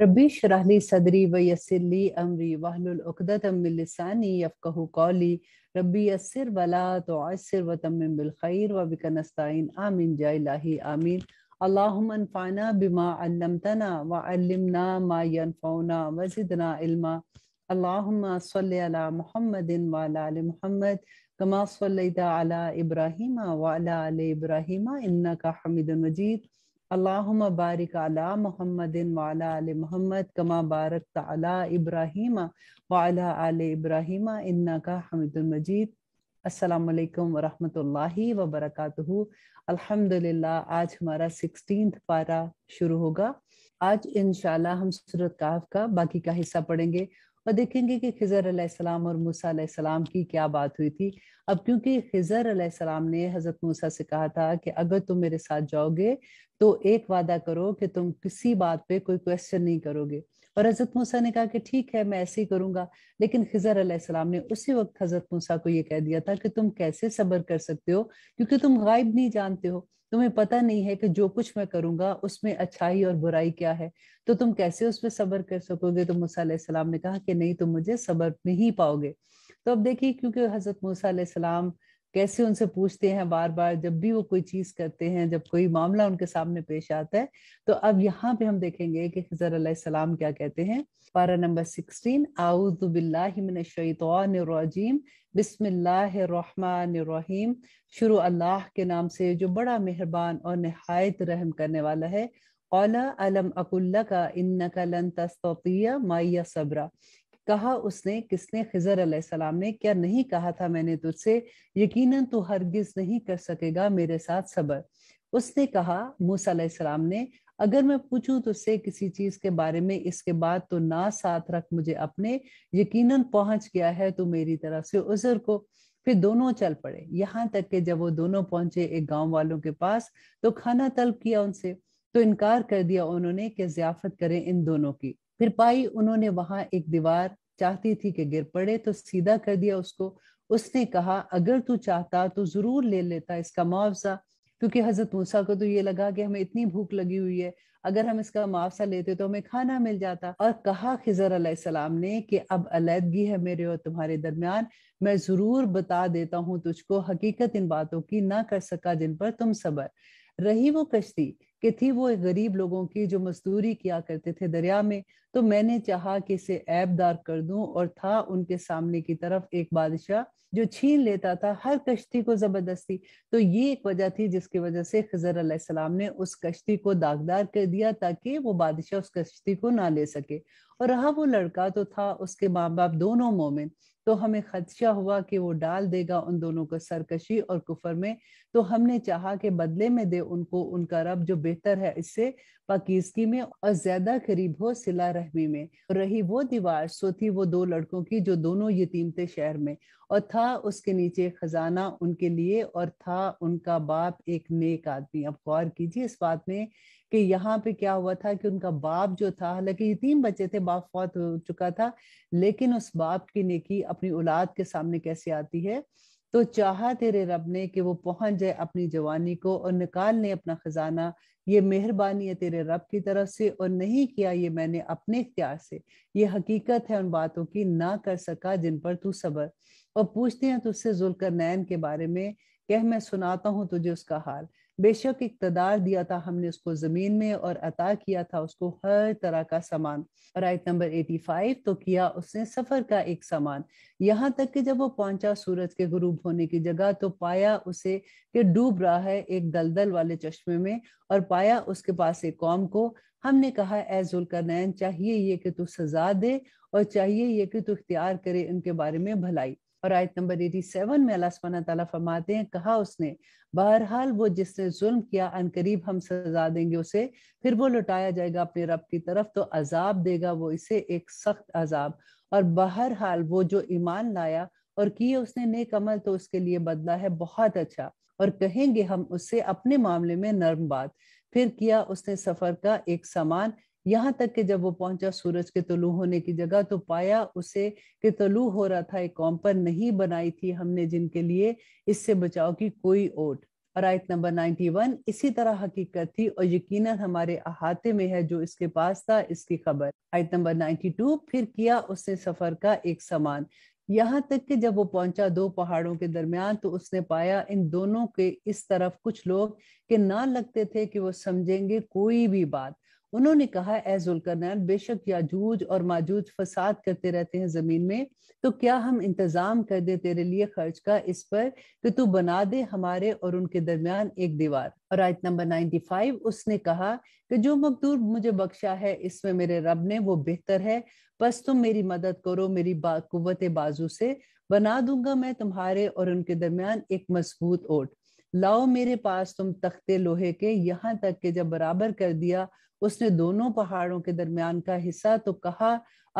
ربي اشرح لي صدري ويسر لي أمري واحلل عقدة من لساني يفقه قولي ربي يسر ولا تعسر وتمم بالخير وبك نستعين آمين يا إلهي آمين اللهم انفعنا بما علمتنا وعلمنا ما ينفعنا وزدنا علما اللهم صل على محمد وعلى آل محمد كما صليت على إبراهيم وعلى آل إبراهيم إنك حميد مجيد अल्लाहुम बारिक अला मोहम्मदिन वाला आल मोहम्मद कमा बारक तला इब्राहिम वाला आल इब्राहिम इन्ना का हमिदुल मजीद अस्सलाम वालेकुम वरहमतुल्लाहि वबरकातुहु अल्हम्दुलिल्लाह आज हमारा सिक्सटीन पारा शुरू होगा आज इंशाल्लाह हम सूरत काफ का बाकी का हिस्सा पढ़ेंगे और देखेंगे कि खिजर अलैहिस्सलाम और मूसा अलैहिस्सलाम की क्या बात हुई थी अब क्योंकि खिजर अलैहिस्सलाम ने हजरत मूसा से कहा था कि अगर तुम मेरे साथ जाओगे तो एक वादा करो कि तुम किसी बात पे कोई क्वेश्चन नहीं करोगे और हजरत मूसा ने कहा कि ठीक है मैं ऐसे ही करूंगा लेकिन खिजर अलैहिस्सलाम ने उसी वक्त हजरत मूसा को यह कह दिया था कि तुम कैसे सबर कर सकते हो क्योंकि तुम गायब नहीं जानते हो तुम्हें पता नहीं है कि जो कुछ मैं करूंगा उसमें अच्छाई और बुराई क्या है तो तुम कैसे उस पर सब्र कर सकोगे तो मूसा अलैहिस्सलाम ने कहा कि नहीं तुम मुझे सबर नहीं पाओगे तो अब देखिए क्योंकि हजरत मूसा अलैहिस्सलाम कैसे उनसे पूछते हैं बार बार जब भी वो कोई चीज करते हैं जब कोई मामला उनके सामने पेश आता है तो अब यहाँ पे हम देखेंगे कि हजर सलाम क्या कहते हैं पारा नंबर सिक्सटीन आउदबिल्लाजीम बिस्मिल्लाम शुरू अल्लाह के नाम से जो बड़ा मेहरबान और नहायत रहम करने वाला है ओला अलम अकुल्ला का इन्ना का लन तस्तिया माया सबरा कहा उसने किसने खिजर सलाम ने क्या नहीं कहा था मैंने तुझसे यकीनन तू हरगिज नहीं कर सकेगा मेरे साथ सबर उसने कहा मूसा सलाम ने अगर मैं पूछूं तुझसे किसी चीज के बारे में इसके बाद तो ना साथ रख मुझे अपने यकीनन पहुंच गया है तू मेरी तरफ से उजर को फिर दोनों चल पड़े यहाँ तक कि जब वो दोनों पहुंचे एक गांव वालों के पास तो खाना तलब किया उनसे तो इनकार कर दिया उन्होंने कि जियाफत करें इन दोनों की फिर पाई उन्होंने वहां एक दीवार चाहती थी कि गिर पड़े तो सीधा कर दिया उसको उसने कहा अगर तू चाहता तो जरूर ले लेता इसका मुआवजा क्योंकि हजरत मूसा को तो ये लगा कि हमें इतनी भूख लगी हुई है अगर हम इसका मुआवजा लेते तो हमें खाना मिल जाता और कहा खिजर अलैहिस्सलाम ने कि अब अलीदगी है मेरे और तुम्हारे दरमियान मैं जरूर बता देता हूँ तुझको हकीकत इन बातों की ना कर सका जिन पर तुम सबर रही वो कश्ती कि थी वो एक गरीब लोगों की जो मजदूरी किया करते थे दरिया में तो मैंने चाहा कि इसे ऐबदार कर दूं और था उनके सामने की तरफ एक बादशाह जो छीन लेता था हर कश्ती को जबरदस्ती तो ये एक वजह थी जिसकी वजह से खजर सलाम ने उस कश्ती को दागदार कर दिया ताकि वो बादशाह उस कश्ती को ना ले सके और रहा वो लड़का तो था उसके माँ बाप दोनों मोमिन तो हमें खदशा हुआ कि वो डाल देगा उन दोनों को सरकशी और कुफर में तो हमने चाहा कि बदले में दे उनको उनका रब जो बेहतर है इससे पाकिजगी में और ज्यादा करीब हो सिला रहमी में रही वो दीवार सो थी वो दो लड़कों की जो दोनों यतीम थे शहर में और था उसके नीचे खजाना उनके लिए और था उनका बाप एक नेक आदमी अब गौर कीजिए इस बात में कि यहाँ पे क्या हुआ था कि उनका बाप जो था हालांकि ये तीन बच्चे थे बाप फौत हो चुका था लेकिन उस बाप की नेकी अपनी औलाद के सामने कैसे आती है तो चाह तेरे रब ने कि वो पहुंच जाए अपनी जवानी को और निकाल ले अपना खजाना ये मेहरबानी है तेरे रब की तरफ से और नहीं किया ये मैंने अपने इख्तियार से ये हकीकत है उन बातों की ना कर सका जिन पर तू सबर और पूछते हैं तुझसे जुलकर नैन के बारे में कह मैं सुनाता हूँ तुझे उसका हाल बेशक इकतदार दिया था हमने उसको जमीन में और अता किया था उसको हर तरह का सामान और आयत नंबर 85 तो किया उसने सफर का एक सामान यहाँ तक कि जब वो पहुंचा सूरज के गुरूब होने की जगह तो पाया उसे कि डूब रहा है एक दलदल वाले चश्मे में और पाया उसके पास एक कौम को हमने कहा का नैन चाहिए ये कि तू सजा दे और चाहिए ये कि तू इख्तियार करे उनके बारे में भलाई और आयत नंबर 87 में अल्लाह सुबहाना तआला फरमाते हैं कहा उसने बहरहाल वो जिसने जुल्म किया अनकरीब हम सजा देंगे उसे फिर वो लौटाया जाएगा अपने रब की तरफ तो अजाब देगा वो इसे एक सख्त अजाब और बहरहाल वो जो ईमान लाया और किए उसने नेक अमल तो उसके लिए बदला है बहुत अच्छा और कहेंगे हम उससे अपने मामले में नर्म बात फिर किया उसने सफर का एक सामान यहाँ तक कि जब वो पहुंचा सूरज के तलु होने की जगह तो पाया उसे कि तलु हो रहा था एक कॉम पर नहीं बनाई थी हमने जिनके लिए इससे बचाव की कोई ओट और आयत नंबर 91 इसी तरह हकीकत थी और यकीन हमारे अहाते में है जो इसके पास था इसकी खबर आयत नंबर 92 फिर किया उसने सफर का एक समान यहाँ तक कि जब वो पहुंचा दो पहाड़ों के दरमियान तो उसने पाया इन दोनों के इस तरफ कुछ लोग के ना लगते थे कि वो समझेंगे कोई भी बात उन्होंने कहा ए जुल्करनैन बेशक याजूज और माजूज फसाद करते रहते हैं जमीन में तो क्या हम इंतजाम कर दे तेरे लिए खर्च का इस पर कि तू बना दे हमारे और उनके दरमियान एक दीवार और आयत नंबर 95 उसने कहा कि जो मकदूर मुझे बख्शा है इसमें मेरे रब ने वो बेहतर है बस तुम मेरी मदद करो मेरी बात बाजू से बना दूंगा मैं तुम्हारे और उनके दरमियान एक मजबूत ओट लाओ मेरे पास तुम तख्ते लोहे के यहाँ तक के जब बराबर कर दिया उसने दोनों पहाड़ों के दरमियान का हिस्सा तो कहा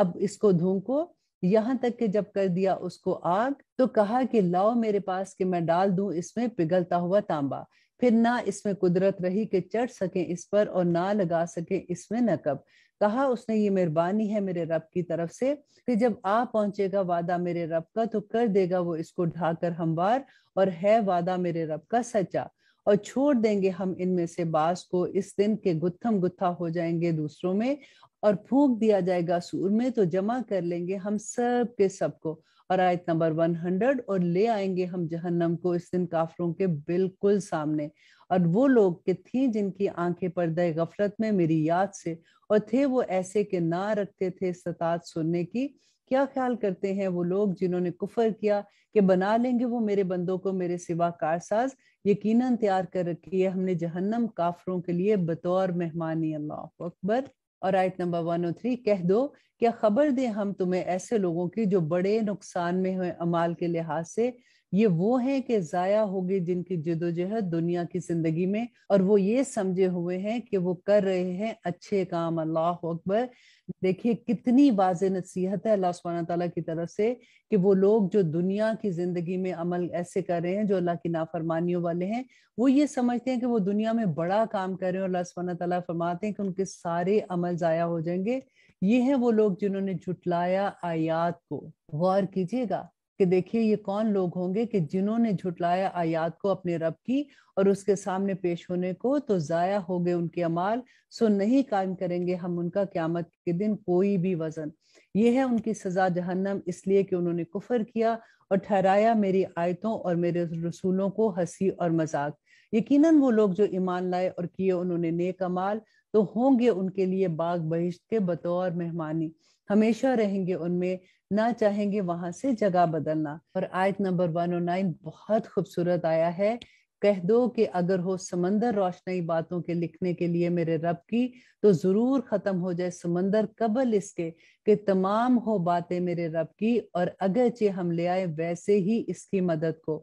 अब इसको धूं यहां यहाँ तक कि जब कर दिया उसको आग तो कहा कि लाओ मेरे पास कि मैं डाल दूं इसमें पिघलता हुआ तांबा फिर ना इसमें कुदरत रही कि चढ़ सके इस पर और ना लगा सके इसमें नकब कहा उसने ये मेहरबानी है मेरे रब की तरफ से कि जब आ पहुंचेगा वादा मेरे रब का तो कर देगा वो इसको ढाकर हमवार और है वादा मेरे रब का सच्चा और छोड़ देंगे हम इनमें से बास को इस दिन के गुत्थम गुत्था हो जाएंगे दूसरों में और फूंक दिया जाएगा सूर में तो जमा कर लेंगे हम सब के सब को और आयत नंबर वन हंड्रेड और ले आएंगे हम जहन्नम को इस दिन काफरों के बिल्कुल सामने और वो लोग के थी जिनकी आंखें पर्दे गफलत में मेरी याद से और थे वो ऐसे के ना रखते थे सतात सुनने की क्या ख्याल करते हैं वो लोग जिन्होंने कुफर किया कि बना लेंगे वो मेरे बंदों को मेरे सिवा कारसाज यकीनन तैयार कर रखी है हमने जहन्नम काफरों के लिए बतौर मेहमानी अल्लाह अकबर और आयत नंबर वन थ्री कह दो क्या खबर दे हम तुम्हें ऐसे लोगों की जो बड़े नुकसान में हुए अमाल के लिहाज से ये वो हैं कि ज़ाया गए जिनकी जदोजहद दुनिया की ज़िंदगी में और वो ये समझे हुए हैं कि वो कर रहे हैं अच्छे काम अल्लाह अकबर देखिए कितनी वाज नसीहत है अल्लाह सुबहाना तला की तरफ से कि वो लोग जो दुनिया की ज़िंदगी में अमल ऐसे कर रहे हैं जो अल्लाह की नाफरमानियों वाले हैं वो ये समझते हैं कि वो दुनिया में बड़ा काम कर रहे हैं और अल्लाह सुबहाना तला फरमाते हैं कि उनके सारे अमल ज़ाया हो जाएंगे ये हैं वो लोग जिन्होंने झुटलाया आयात को गौर कीजिएगा कि देखिए ये कौन लोग होंगे कि जिन्होंने झुटलाया आयात को अपने रब की और उसके सामने पेश होने को तो जाया हो गए उनके अमाल सो नहीं कायम करेंगे हम उनका क्यामत के दिन कोई भी वजन ये है उनकी सजा जहन्नम इसलिए कि उन्होंने कुफर किया और ठहराया मेरी आयतों और मेरे रसूलों को हंसी और मजाक यकीनन वो लोग जो ईमान लाए और किए उन्होंने नेक अमाल तो होंगे उनके लिए बाग बहिश्त के बतौर मेहमानी हमेशा रहेंगे उनमें ना चाहेंगे वहां से जगह बदलना और आयत नंबर 109 बहुत खूबसूरत आया है कह दो कि अगर हो समंदर रोशनी बातों के लिखने के लिए मेरे रब की तो जरूर खत्म हो जाए समंदर कबल इसके कि तमाम हो बातें मेरे रब की और अगर चे हम ले आए वैसे ही इसकी मदद को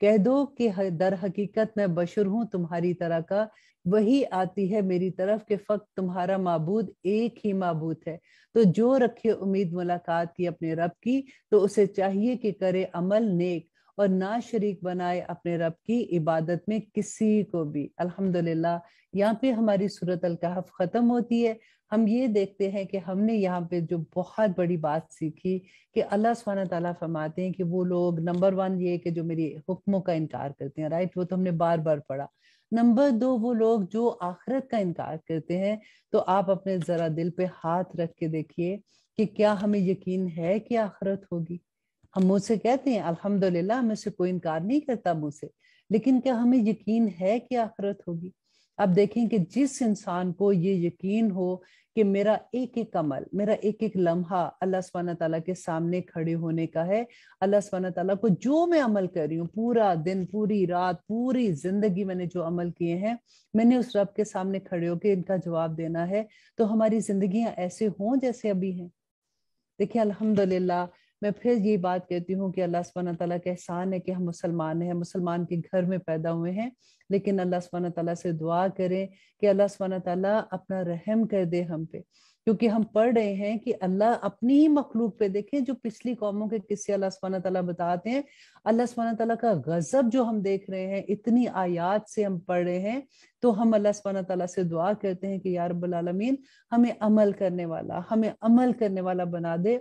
कह दो कि दर हकीकत मैं बशर हूं तुम्हारी तरह का वही आती है मेरी तरफ के फक्त तुम्हारा मबूद एक ही मबूद है तो जो रखे उम्मीद मुलाकात की अपने रब की तो उसे चाहिए कि करे अमल नेक और ना शरीक बनाए अपने रब की इबादत में किसी को भी अल्हम्दुलिल्लाह यहाँ पे हमारी सूरत अलकहफ खत्म होती है हम ये देखते हैं कि हमने यहाँ पे जो बहुत बड़ी बात सीखी कि अल्लाह सुबहान ताला फरमाते हैं कि वो लोग नंबर वन ये कि जो मेरी हुक्मों का इनकार करते हैं राइट वो तो हमने बार बार पढ़ा नंबर दो वो लोग जो आखिरत का इनकार करते हैं तो आप अपने जरा दिल पे हाथ रख के देखिए कि क्या हमें यकीन है कि आखिरत होगी हम मुझसे से कहते हैं अल्हम्दुलिल्लाह हमें से कोई इनकार नहीं करता मुँह से लेकिन क्या हमें यकीन है कि आखिरत होगी अब देखें कि जिस इंसान को ये यकीन हो कि मेरा एक एक अमल मेरा एक एक लम्हा अल्लाह सुबहान तला के सामने खड़े होने का है अल्लाह सुबहान तला को जो मैं अमल कर रही हूँ पूरा दिन पूरी रात पूरी जिंदगी मैंने जो अमल किए हैं मैंने उस रब के सामने खड़े होकर इनका जवाब देना है तो हमारी जिंदगी ऐसे हों जैसे अभी हैं देखिए अल्हम्दुलिल्लाह मैं फिर ये बात कहती हूँ कि अल्लाह सुबहाना तला के एहसान है कि हम मुसलमान हैं मुसलमान के घर में पैदा हुए हैं लेकिन अल्लाह सुबहाना तला से दुआ करें कि अल्लाह सुबहाना तला अपना रहम कर दे हम पे क्योंकि हम पढ़ रहे हैं कि अल्लाह अपनी ही मखलूक पे देखें जो पिछली कौमों के किस्से अल्लाह सुबहाना तला बताते हैं अल्लाह सुबहाना तला का गजब जो हम देख रहे हैं इतनी आयात से हम पढ़ रहे हैं तो हम अल्लाह सुबहाना तला से दुआ करते हैं कि यार हमें अमल करने वाला हमें अमल करने वाला बना दे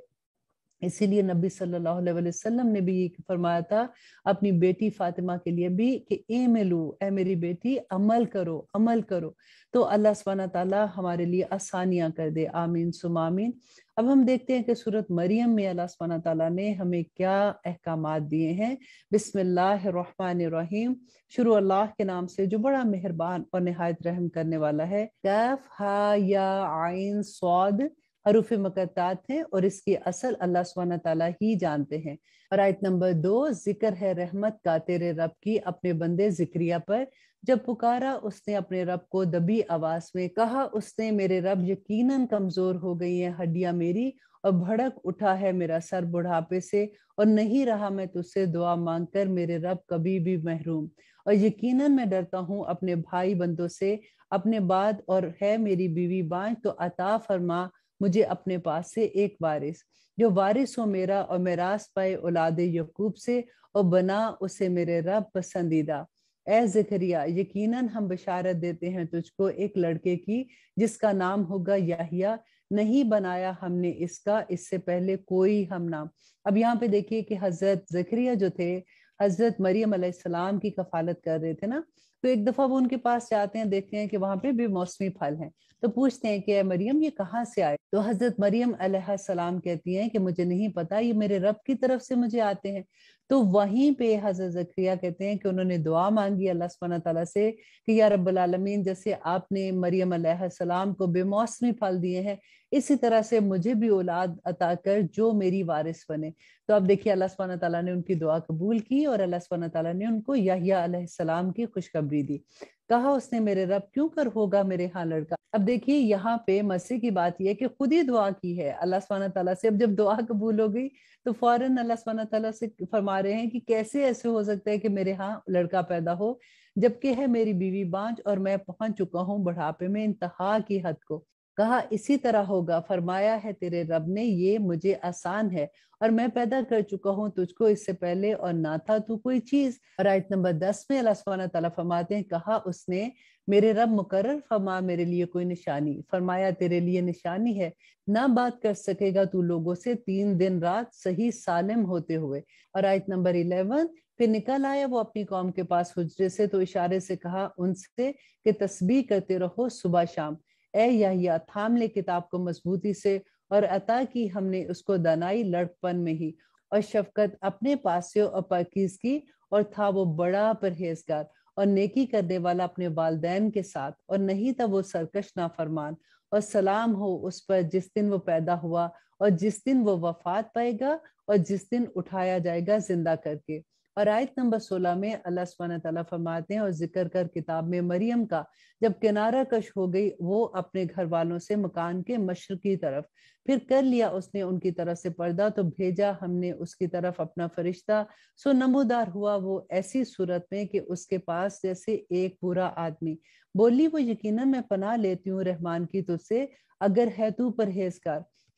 इसीलिए नबी सल्लल्लाहु अलैहि वसल्लम ने भी ये फरमाया था अपनी बेटी फातिमा के लिए भी कि ए मिलू ए मेरी बेटी अमल करो अमल करो तो अल्लाह सुबहाना ताला हमारे लिए आसानियां कर दे आमीन सुम आमीन अब हम देखते हैं कि सूरत मरियम में अल्लाह सुबहाना ताला ने हमें क्या अहकाम दिए हैं बिस्मिल्लाहमान शुरू अल्लाह के नाम से जो बड़ा मेहरबान और नहायत रहम करने वाला है कैफ हा या आइन स्वाद हरूफ मकतात हैं और इसकी असल अल्लाह सुबहाना तला ही जानते हैं और आयत नंबर दो जिक्र है रहमत का तेरे रब की अपने बंदे जिक्रिया पर जब पुकारा उसने अपने रब को दबी आवाज में कहा उसने मेरे रब यकीनन कमजोर हो गई है हड्डियां मेरी और भड़क उठा है मेरा सर बुढ़ापे से और नहीं रहा मैं तुझसे दुआ मांग कर मेरे रब कभी भी महरूम और यकीनन मैं डरता हूँ अपने भाई बंदों से अपने बाद और है मेरी बीवी बाँ तो अता फरमा मुझे अपने पास से एक वारिस जो वारिस हो मेरा और मेरास पाए औलाद यकूब से और बना उसे मेरे रब पसंदीदा ऐ जिक्रिया यकीनन हम बशारत देते हैं तुझको एक लड़के की जिसका नाम होगा याहिया नहीं बनाया हमने इसका इससे पहले कोई हम नाम अब यहाँ पे देखिए कि हजरत जिक्रिया जो थे हजरत मरियम की कफालत कर रहे थे ना तो एक दफा वो उनके पास जाते हैं देखते हैं कि वहां पे बेमौसमी फल हैं तो पूछते हैं कि मरियम ये कहाँ से आए तो हजरत मरियम सलाम कहती हैं कि मुझे नहीं पता ये मेरे रब की तरफ से मुझे आते हैं तो वहीं पे हजरत जक्रिया कहते हैं कि उन्होंने दुआ मांगी अल्लाह सुबहाना तला से कि या रबालमीन जैसे आपने मरियम सलाम को बेमौसमी फल दिए हैं इसी तरह से मुझे भी औलाद अता कर जो मेरी वारिस बने तो अब देखिए अल्लाह सुबहाना तला ने उनकी दुआ कबूल की और अल्लाह सुबहाना तला ने उनको यहिया सलाम की खुशखबरी खुशखबरी दी कहा उसने मेरे रब क्यों कर होगा मेरे हाँ लड़का अब देखिए यहाँ पे मसीह की बात यह कि खुद ही दुआ की है अल्लाह स्वाना तला से अब जब दुआ कबूल हो गई तो फौरन अल्लाह स्वाना तला से फरमा रहे हैं कि कैसे ऐसे हो सकता है कि मेरे यहाँ लड़का पैदा हो जबकि है मेरी बीवी बांझ और मैं पहुंच चुका हूँ बुढ़ापे में इंतहा की हद को कहा इसी तरह होगा फरमाया है तेरे रब ने ये मुझे आसान है और मैं पैदा कर चुका हूँ तुझको इससे पहले और ना था तू कोई चीज और आयत नंबर दस में अल्लाह तला फरमाते हैं कहा उसने मेरे रब मुकर फरमा मेरे लिए कोई निशानी फरमाया तेरे लिए निशानी है ना बात कर सकेगा तू लोगों से तीन दिन रात सही सालिम होते हुए और आयत नंबर इलेवन फिर निकल आया वो अपनी कौम के पास हुजरे से तो इशारे से कहा उनसे कि तस्बी करते रहो सुबह शाम ए या थाम ले किताब को मजबूती से और अता की हमने उसको दनाई लड़कपन में ही और शफकत अपने पास से और पाकिज की और था वो बड़ा परहेजगार और नेकी करने वाला अपने वालदेन के साथ और नहीं था वो सरकश ना फरमान और सलाम हो उस पर जिस दिन वो पैदा हुआ और जिस दिन वो वफात पाएगा और जिस दिन उठाया जाएगा जिंदा करके और आयत नंबर सोलह में अल्लाह सुबहान तला फरमाते हैं और जिक्र कर किताब में मरियम का जब किनारा कश हो गई वो अपने घर वालों से मकान के मशर की तरफ फिर कर लिया उसने उनकी तरफ से पर्दा तो भेजा हमने उसकी तरफ अपना फरिश्ता सो नमोदार हुआ वो ऐसी सूरत में कि उसके पास जैसे एक बुरा आदमी बोली वो यकीनन मैं पना लेती हूँ रहमान की तुझसे अगर है तू कर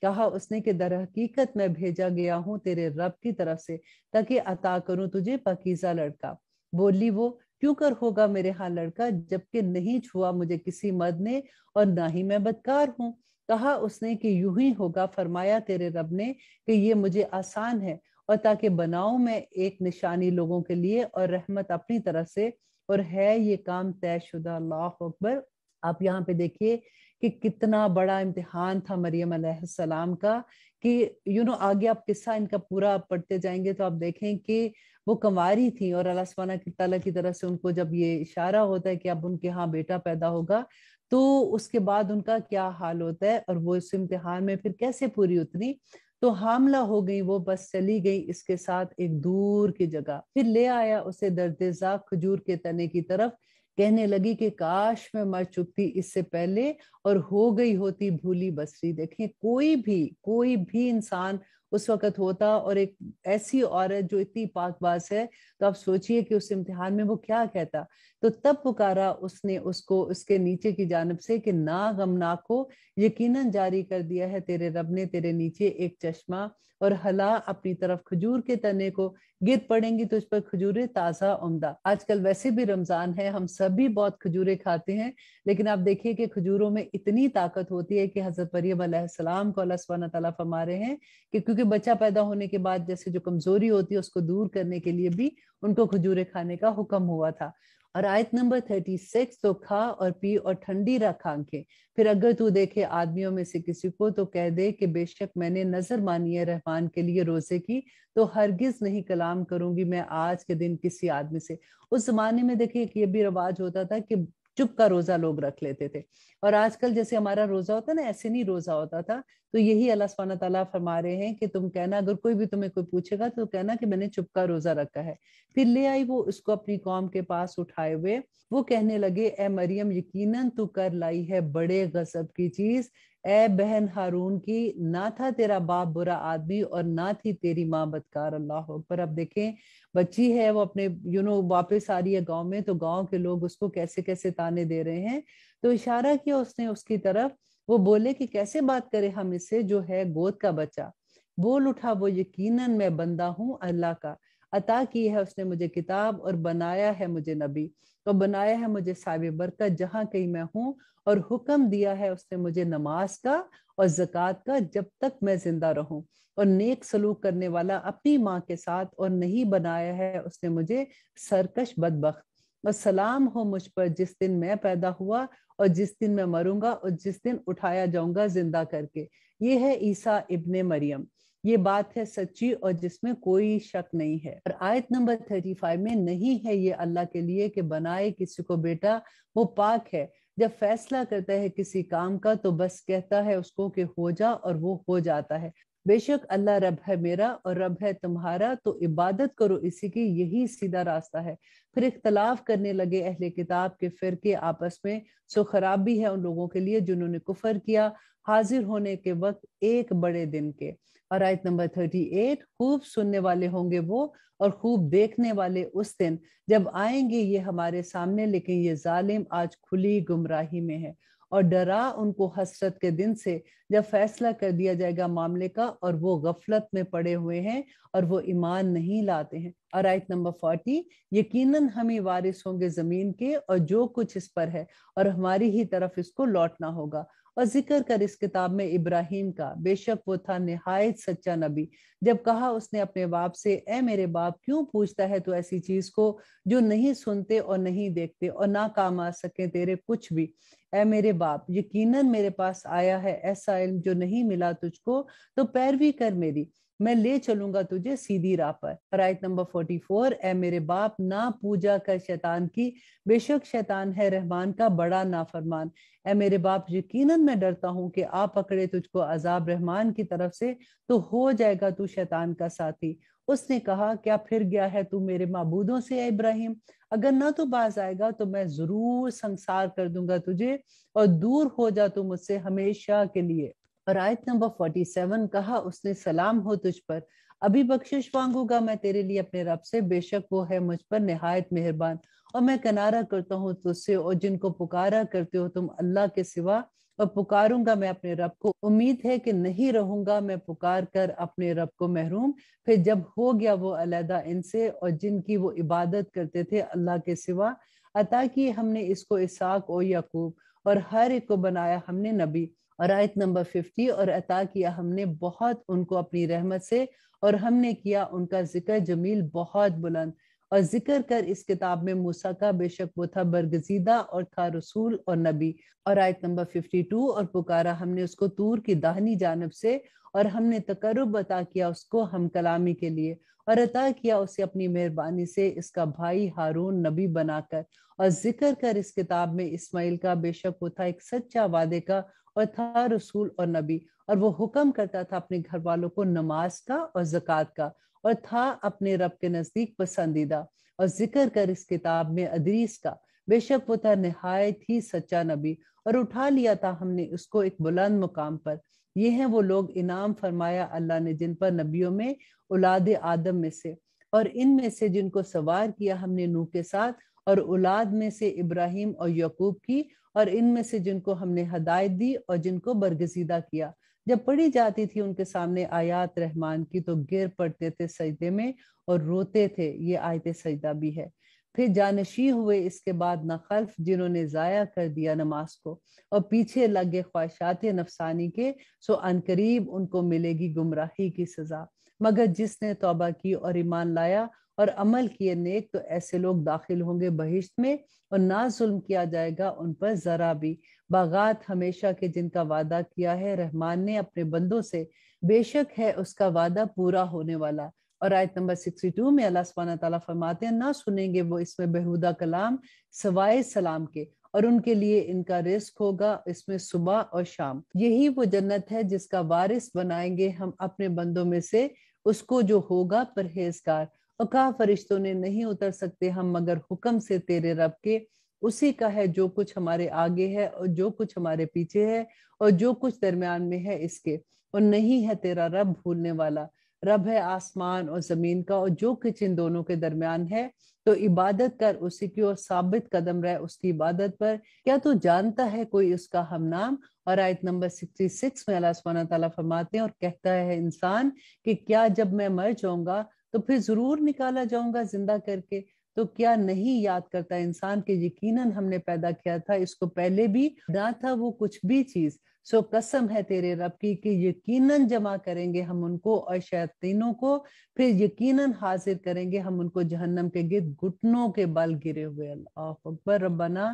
कहा उसने कि दर हकीकत मैं भेजा गया हूँ तेरे रब की तरफ से ताकि अता करूं तुझे पकीजा लड़का बोली वो क्यों कर होगा मेरे हाँ लड़का जबकि नहीं छुआ मुझे किसी मर्द ने और ना ही मैं बदकार हूँ कहा उसने कि यूं ही होगा फरमाया तेरे रब ने कि ये मुझे आसान है और ताकि बनाओ मैं एक निशानी लोगों के लिए और रहमत अपनी तरफ से और है ये काम तयशुदा अल्लाह अकबर आप यहाँ पे देखिए कि कितना बड़ा इम्तिहान था मरियम सलाम का कि यू नो आगे आप किस्सा इनका पूरा आप पढ़ते जाएंगे तो आप देखें कि वो कंवारी थी और अल्लाह की तला की तरफ से उनको जब ये इशारा होता है कि अब उनके यहाँ बेटा पैदा होगा तो उसके बाद उनका क्या हाल होता है और वो इस इम्तिहान में फिर कैसे पूरी उतरी तो हामला हो गई वो बस चली गई इसके साथ एक दूर की जगह फिर ले आया उसे दर्देजा खजूर के तने की तरफ कहने लगी कि काश मैं मर चुकती इससे पहले और हो गई होती भूली बसरी देखिए कोई भी कोई भी इंसान उस वक्त होता और एक ऐसी औरत जो इतनी पाकबाज है तो आप सोचिए कि उस इम्तिहान में वो क्या कहता तो तब पुकारा उसने उसको उसके नीचे की जानब से कि ना गम ना को यकीन जारी कर दिया है तेरे रब ने तेरे नीचे एक चश्मा और हला अपनी तरफ खजूर के तने को गिर पड़ेंगी तो उस पर खजूरें ताज़ा उमदा आजकल वैसे भी रमज़ान है हम सभी बहुत खजूरें खाते हैं लेकिन आप देखिए कि खजूरों में इतनी ताकत होती है कि हजरत परियम को अल्लाह सुबह तला फरमा रहे हैं कि क्योंकि बच्चा पैदा होने के बाद जैसे जो कमजोरी होती है उसको दूर करने के लिए भी उनको खजूरें खाने का हुक्म हुआ था और आयत नंबर थर्टी सिक्स तो खा और पी और ठंडी रख आंखें फिर अगर तू देखे आदमियों में से किसी को तो कह दे कि बेशक मैंने नजर मानी है रहमान के लिए रोजे की तो हरगिज नहीं कलाम करूंगी मैं आज के दिन किसी आदमी से उस जमाने में देखिए ये भी रिवाज होता था कि चुप का रोजा लोग रख लेते थे और आजकल जैसे हमारा रोजा होता ना ऐसे नहीं रोजा होता था तो यही अल्लाह सुबहाना तला फरमा रहे हैं कि तुम कहना अगर कोई भी तुम्हें कोई पूछेगा तो कहना कि मैंने चुप का रोजा रखा है फिर ले आई वो उसको अपनी कौम के पास उठाए हुए वो कहने लगे ए मरियम यकीन तू कर लाई है बड़े गजब की चीज ए बहन हारून की ना था तेरा बाप बुरा आदमी और ना थी तेरी माँ बदकार अल्लाह पर अब देखें बच्ची है वो अपने यू नो वापस आ रही है गांव में तो गांव के लोग उसको कैसे कैसे ताने दे रहे हैं तो इशारा किया उसने उसकी तरफ वो बोले कि कैसे बात करें हम इससे जो है गोद का बच्चा बोल उठा वो यकीनन मैं बंदा हूँ अल्लाह का अता की है उसने मुझे किताब और बनाया है मुझे नबी और बनाया है मुझे साहिब बरकत जहाँ कहीं मैं हूँ और हुक्म दिया है उसने मुझे नमाज का और जक़ात का जब तक मैं जिंदा रहूं और नेक सलूक करने वाला अपनी माँ के साथ और नहीं बनाया है उसने मुझे सरकश बदबक और सलाम हो मुझ पर जिस दिन मैं पैदा हुआ और जिस दिन मैं मरूंगा और जिस दिन उठाया जाऊंगा जिंदा करके ये है ईसा इब्ने मरियम ये बात है सच्ची और जिसमें कोई शक नहीं है और आयत नंबर थर्टी फाइव में नहीं है ये अल्लाह के लिए कि बनाए किसी को बेटा वो पाक है जब फैसला करता है किसी काम का तो बस कहता है उसको कि हो जा और वो हो जाता है बेशक अल्लाह रब है मेरा और रब है तुम्हारा तो इबादत करो इसी की यही सीधा रास्ता है फिर इख्तलाफ करने लगे अहले किताब के फिर के आपस में सो खराब भी है उन लोगों के लिए जिन्होंने कुफर किया हाजिर होने के वक्त एक बड़े दिन के और आयत नंबर थर्टी एट खूब सुनने वाले होंगे वो और खूब देखने वाले उस दिन जब आएंगे ये हमारे सामने लेकिन ये जालिम आज खुली गुमराही में है और डरा उनको हसरत के दिन से जब फैसला कर दिया जाएगा मामले का और वो गफलत में पड़े हुए हैं और वो ईमान नहीं लाते हैं और आयत नंबर फोर्टी यकीनन हम ही वारिस होंगे जमीन के और जो कुछ इस पर है और हमारी ही तरफ इसको लौटना होगा और जिक्र कर इस किताब में इब्राहिम का बेशक वो था नहायत सच्चा नबी जब कहा उसने अपने बाप से ए मेरे बाप क्यों पूछता है तो ऐसी चीज को जो नहीं सुनते और नहीं देखते और ना काम आ सके तेरे कुछ भी ए मेरे बाप यकीनन मेरे पास आया है ऐसा इल्म जो नहीं मिला तुझको तो पैरवी कर मेरी मैं ले चलूंगा तुझे सीधी राह पर राइट नंबर फोर्टी फोर ए मेरे बाप ना पूजा कर शैतान की बेशक शैतान है रहमान का बड़ा नाफरमान ए मेरे बाप यकीनन मैं डरता हूँ कि आप पकड़े तुझको अजाब रहमान की तरफ से तो हो जाएगा तू शैतान का साथी उसने कहा क्या फिर गया है तू मेरे मबूदों से इब्राहिम अगर ना तो बाज आएगा तो मैं जरूर संसार कर दूंगा तुझे और दूर हो जा तू मुझसे हमेशा के लिए और आयत नंबर 47 कहा उसने सलाम हो तुझ पर अभी बख्शिश मांगूंगा मैं तेरे लिए अपने रब से बेशक वो है मुझ पर नहायत मेहरबान और मैं किनारा करता हूँ तुझसे और जिनको पुकारा करते हो तुम अल्लाह के सिवा और पुकारूंगा मैं अपने रब को उम्मीद है कि नहीं रहूंगा मैं पुकार कर अपने रब को महरूम फिर जब हो गया वो अलहदा इनसे और जिनकी वो इबादत करते थे अल्लाह के सिवा अता कि हमने इसको इसाक और यकूब और हर एक को बनाया हमने नबी और आयत नंबर फिफ्टी और अता किया हमने बहुत उनको अपनी रहमत से और हमने किया उनका जिक्र जमील बहुत बुलंद और जिक्र कर इस किताब में मूसा का बेशक वो था बरगजीदा और था रसूल और नबी और आयत नंबर फिफ्टी टू और पुकारा हमने उसको तूर की दाहनी जानब से और हमने तकरब अता किया उसको हम कलामी के लिए और अता किया उसे अपनी मेहरबानी से इसका भाई हारून नबी बनाकर और जिक्र कर इस किताब में इस्माइल का बेशक वो था एक सच्चा वादे का और था रसूल और नबी और वो हुक्म करता था अपने घर वालों को नमाज का और जक़ात का और था अपने रब के नज़दीक पसंदीदा और जिक्र कर इस किताब में अदरीस का बेशक वो था नहायत ही सच्चा नबी और उठा लिया था हमने उसको एक बुलंद मुकाम पर ये हैं वो लोग इनाम फरमाया अल्लाह ने जिन पर नबियों में औलाद आदम में से और इन में से जिनको सवार किया हमने नूह के साथ और औलाद में से इब्राहिम और यकूब की और इनमें से जिनको हमने हदायत दी और जिनको बरगजीदा किया जब पढ़ी जाती थी उनके सामने आयात रहमान की तो गिर पड़ते थे सजदे में और रोते थे ये आयत सजदा भी है फिर जानशी हुए इसके बाद नखल्फ जिन्होंने ज़ाया कर दिया नमाज को और पीछे लगे ख्वाहिशात नफसानी के सो अनकरीब उनको मिलेगी गुमराही की सजा मगर जिसने तौबा की और ईमान लाया और अमल किए नेक तो ऐसे लोग दाखिल होंगे बहिश्त में और ना जुल्म किया जाएगा उन पर जरा भी बागात हमेशा के जिनका वादा किया है रहमान ने अपने बंदों से बेशक है उसका वादा पूरा होने वाला और आयत नंबर टू में अल्लाह ताला फरमाते हैं ना सुनेंगे वो इसमें बेहुदा कलाम सवाए सलाम के और उनके लिए इनका रिस्क होगा इसमें सुबह और शाम यही वो जन्नत है जिसका वारिस बनाएंगे हम अपने बंदों में से उसको जो होगा परहेजगार अका फरिश्तों ने नहीं उतर सकते हम मगर हुक्म से तेरे रब के उसी का है जो कुछ हमारे आगे है और जो कुछ हमारे पीछे है और जो कुछ दरमियान में है इसके और नहीं है तेरा रब भूलने वाला रब है आसमान और जमीन का और जो कुछ इन दोनों के दरमियान है तो इबादत कर उसी की और साबित कदम रहे उसकी इबादत पर क्या तू जानता है कोई उसका हम नाम और आयत नंबर सिक्सटी सिक्स में अल्लाह सुबह ताला फरमाते हैं और कहता है इंसान कि क्या जब मैं मर जाऊंगा तो फिर जरूर निकाला जाऊंगा जिंदा करके तो क्या नहीं याद करता इंसान के यकीनन हमने पैदा किया था इसको पहले भी ना था वो कुछ भी चीज सो कसम है तेरे रब की कि यकीनन जमा करेंगे हम उनको और शैतीनों को फिर यकीनन हाजिर करेंगे हम उनको जहन्नम के गिर घुटनों के बल गिरे हुए अल्लाह अकबर रब्बाना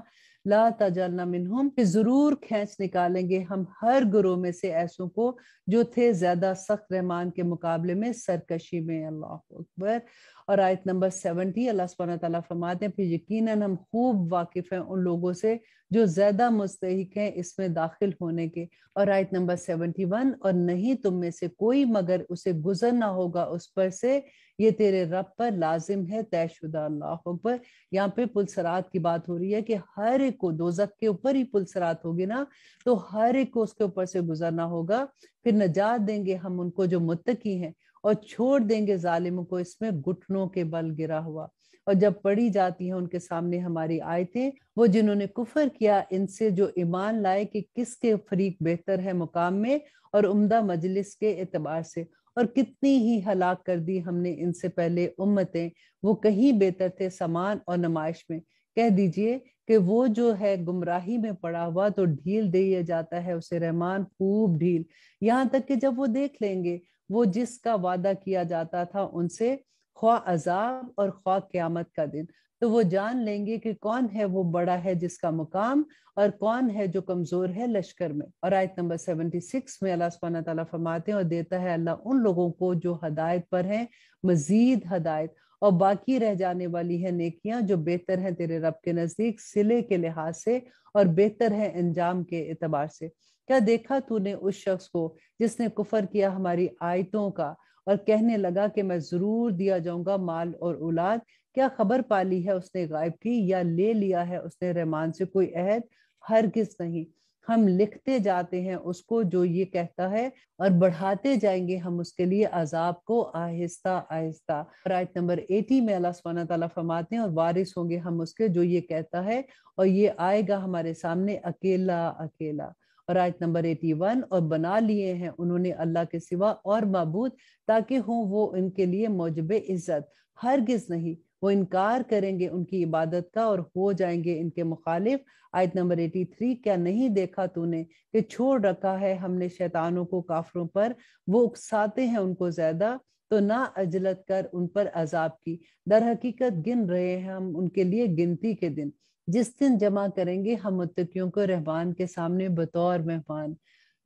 ला तजलना मिनहुम फिर जरूर खींच निकालेंगे हम हर गुरु में से ऐसों को जो थे ज्यादा सख्त रहमान के मुकाबले में सरकशी में अल्लाह अकबर और आयत नंबर सेवेंटी अल्लाह सब तला फरमाते हैं फिर यकीन हम खूब वाकिफ हैं उन लोगों से जो ज़्यादा मुस्तक हैं इसमें दाखिल होने के और आयत नंबर सेवेंटी वन और नहीं तुम में से कोई मगर उसे गुजरना होगा उस पर से ये तेरे रब पर लाजिम है तयशुदा अल्लाह पर यहाँ पे पुलसरात की बात हो रही है कि हर एक को दो के ऊपर ही पुलसरात होगी ना तो हर एक को उसके ऊपर से गुजरना होगा फिर नजात देंगे हम उनको जो मुतकी हैं और छोड़ देंगे जालिम को इसमें घुटनों के बल गिरा हुआ और जब पढ़ी जाती है उनके सामने हमारी आयतें वो जिन्होंने कुफर किया इनसे जो ईमान लाए कि किसके फरीक बेहतर है मुकाम में और उम्दा मजलिस के एतबार से और कितनी ही हलाक कर दी हमने इनसे पहले उम्मतें वो कहीं बेहतर थे समान और नमाइश में कह दीजिए कि वो जो है गुमराही में पड़ा हुआ तो ढील दे जाता है उसे रहमान खूब ढील यहाँ तक कि जब वो देख लेंगे वो जिसका वादा किया जाता था उनसे ख्वा अजाब और ख्वा क्यामत का दिन तो वो जान लेंगे कि कौन है वो बड़ा है जिसका मुकाम और कौन है जो कमजोर है लश्कर में और आयत नंबर सिक्स में अल्लाह सुबहाना तला फरमाते हैं और देता है अल्लाह उन लोगों को जो हदायत पर हैं मजीद हदायत और बाकी रह जाने वाली है नेकियां जो बेहतर हैं तेरे रब के नजदीक सिले के लिहाज से और बेहतर है अंजाम के एतबार से क्या देखा तूने उस शख्स को जिसने कुफर किया हमारी आयतों का और कहने लगा कि मैं जरूर दिया जाऊंगा माल और औलाद क्या खबर पाली है उसने गायब की या ले लिया है उसने रहमान से कोई अहद हर किस नहीं हम लिखते जाते हैं उसको जो ये कहता है और बढ़ाते जाएंगे हम उसके लिए अजाब को आहिस्ता आहिस्ता रायत नंबर एटी में अल्लाह सुबहाना तला फरमाते हैं और वारिस होंगे हम उसके जो ये कहता है और ये आएगा हमारे सामने अकेला अकेला और आयत नंबर 81 और बना लिए हैं उन्होंने अल्लाह के सिवा और मबूद ताकि हों वो इनके लिए मौजब इज्जत हरगिज नहीं वो इनकार करेंगे उनकी इबादत का और हो जाएंगे इनके मुखालिफ आयत नंबर 83 क्या नहीं देखा तूने कि छोड़ रखा है हमने शैतानों को काफरों पर वो उकसाते हैं उनको ज्यादा तो ना अजलत कर उन पर अजाब की दर हकीकत गिन रहे हैं हम उनके लिए गिनती के दिन जिस दिन जमा करेंगे हम मुतकियों को रहमान के सामने बतौर मेहमान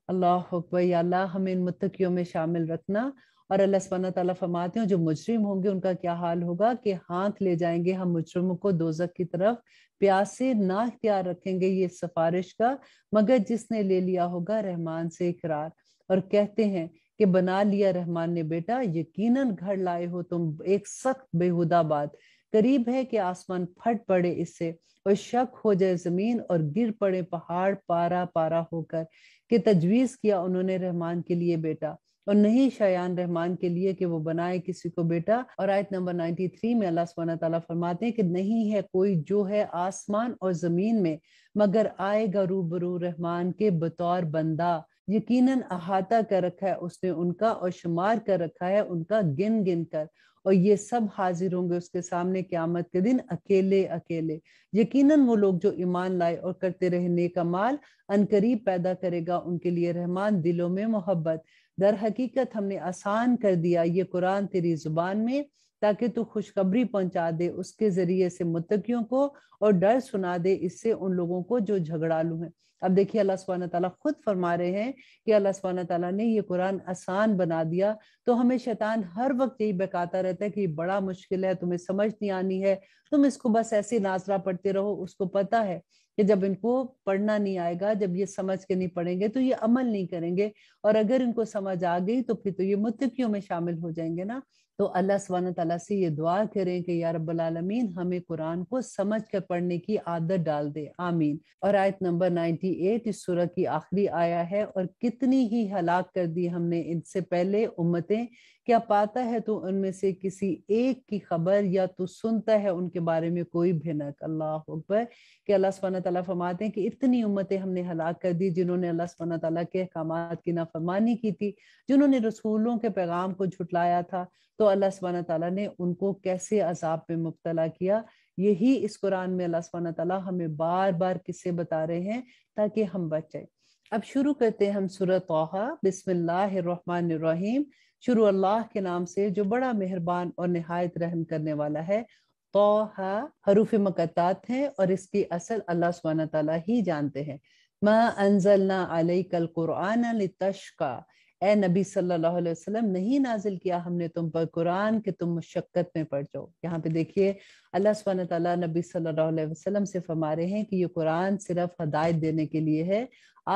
अल्लाह अकबर अल्लाह हमें इन मुतकियों में शामिल रखना और अल्लाह सबाना तला फरमाते हैं जो मुजरिम होंगे उनका क्या हाल होगा कि हाथ ले जाएंगे हम मुजरिमों को दोजक की तरफ प्यासे ना इख्तियार रखेंगे ये सिफारिश का मगर जिसने ले लिया होगा रहमान से इकरार और कहते हैं कि बना लिया रहमान ने बेटा यकीनन घर लाए हो तुम एक सख्त बेहुदा बात करीब है कि आसमान फट पड़े इससे और शक हो जाए जमीन और गिर पड़े पहाड़ पारा पारा होकर कि तजवीज किया उन्होंने रहमान के लिए बेटा और नहीं शयान रहमान के लिए कि वो बनाए किसी को बेटा और आयत नंबर 93 में अल्लाह सुबहाना तला फरमाते हैं कि नहीं है कोई जो है आसमान और जमीन में मगर आएगा रूबरू रहमान के बतौर बंदा यकीनन अहाता कर रखा है उसने उनका और शुमार कर रखा है उनका गिन गिन कर और ये सब हाजिर होंगे उसके सामने क्यामत के दिन अकेले अकेले यकीनन वो लोग जो ईमान लाए और करते रहे का माल अनकरीब पैदा करेगा उनके लिए रहमान दिलों में मोहब्बत दर हकीकत हमने आसान कर दिया ये कुरान तेरी जुबान में ताकि तू खुशखबरी पहुंचा दे उसके जरिए से मुतकियों को और डर सुना दे इससे उन लोगों को जो झगड़ालू हैं अब देखिए अल्लाह सुबहान ताला खुद फरमा रहे हैं कि अल्लाह सुबहान ताला ने ये कुरान आसान बना दिया तो हमें शैतान हर वक्त यही बकाता रहता है कि ये बड़ा मुश्किल है तुम्हें समझ नहीं आनी है तुम इसको बस ऐसे नाजरा पढ़ते रहो उसको पता है कि जब इनको पढ़ना नहीं आएगा जब ये समझ के नहीं पढ़ेंगे तो ये अमल नहीं करेंगे और अगर इनको समझ आ गई तो फिर तो ये मुतकियों में शामिल हो जाएंगे ना तो अल्लाह सुबहाना तला से ये दुआ करें कि या आलमीन हमें कुरान को समझ कर पढ़ने की आदत डाल दे आमीन और आयत नंबर 98 इस सूरह की आखिरी आया है और कितनी ही हलाक कर दी हमने इनसे पहले उम्मतें क्या पाता है तू उनमें से किसी एक की खबर या तू सुनता है उनके बारे में कोई भिनक अल्लाह अकबर कि अल्लाह सुबहाना तला फरमाते हैं कि इतनी उम्मतें हमने हलाक कर दी जिन्होंने अल्लाह सुबहाना तला के अहकाम की नाफरमानी की थी जिन्होंने रसूलों के पैगाम को झुटलाया था तो अल्लाह सुबहाना तला ने उनको कैसे अजाब में मुबतला किया यही इस कुरान में अल्लाह सुबहाना तला हमें बार बार किस्से बता रहे हैं ताकि हम बच जाए अब शुरू करते हैं हम सूरत बिस्मिल्लाह शुरू अल्लाह के नाम से जो बड़ा मेहरबान और नहायत रहम करने वाला है तो हरूफ मकत हैं और इसकी असल अल्लाह सुबहाना तला ही जानते हैं मा अनजलना अलई कल कुरान तशका ए नबी सल्लल्लाहु अलैहि वसल्लम नहीं नाजिल किया हमने तुम पर कुरान के तुम मुशक्क़त में पढ़ जाओ यहाँ पे देखिए अल्लाह सुबहान तला नबी सल्लल्लाहु अलैहि वसल्लम से फरमा रहे हैं कि ये कुरान सिर्फ हदायत देने के लिए है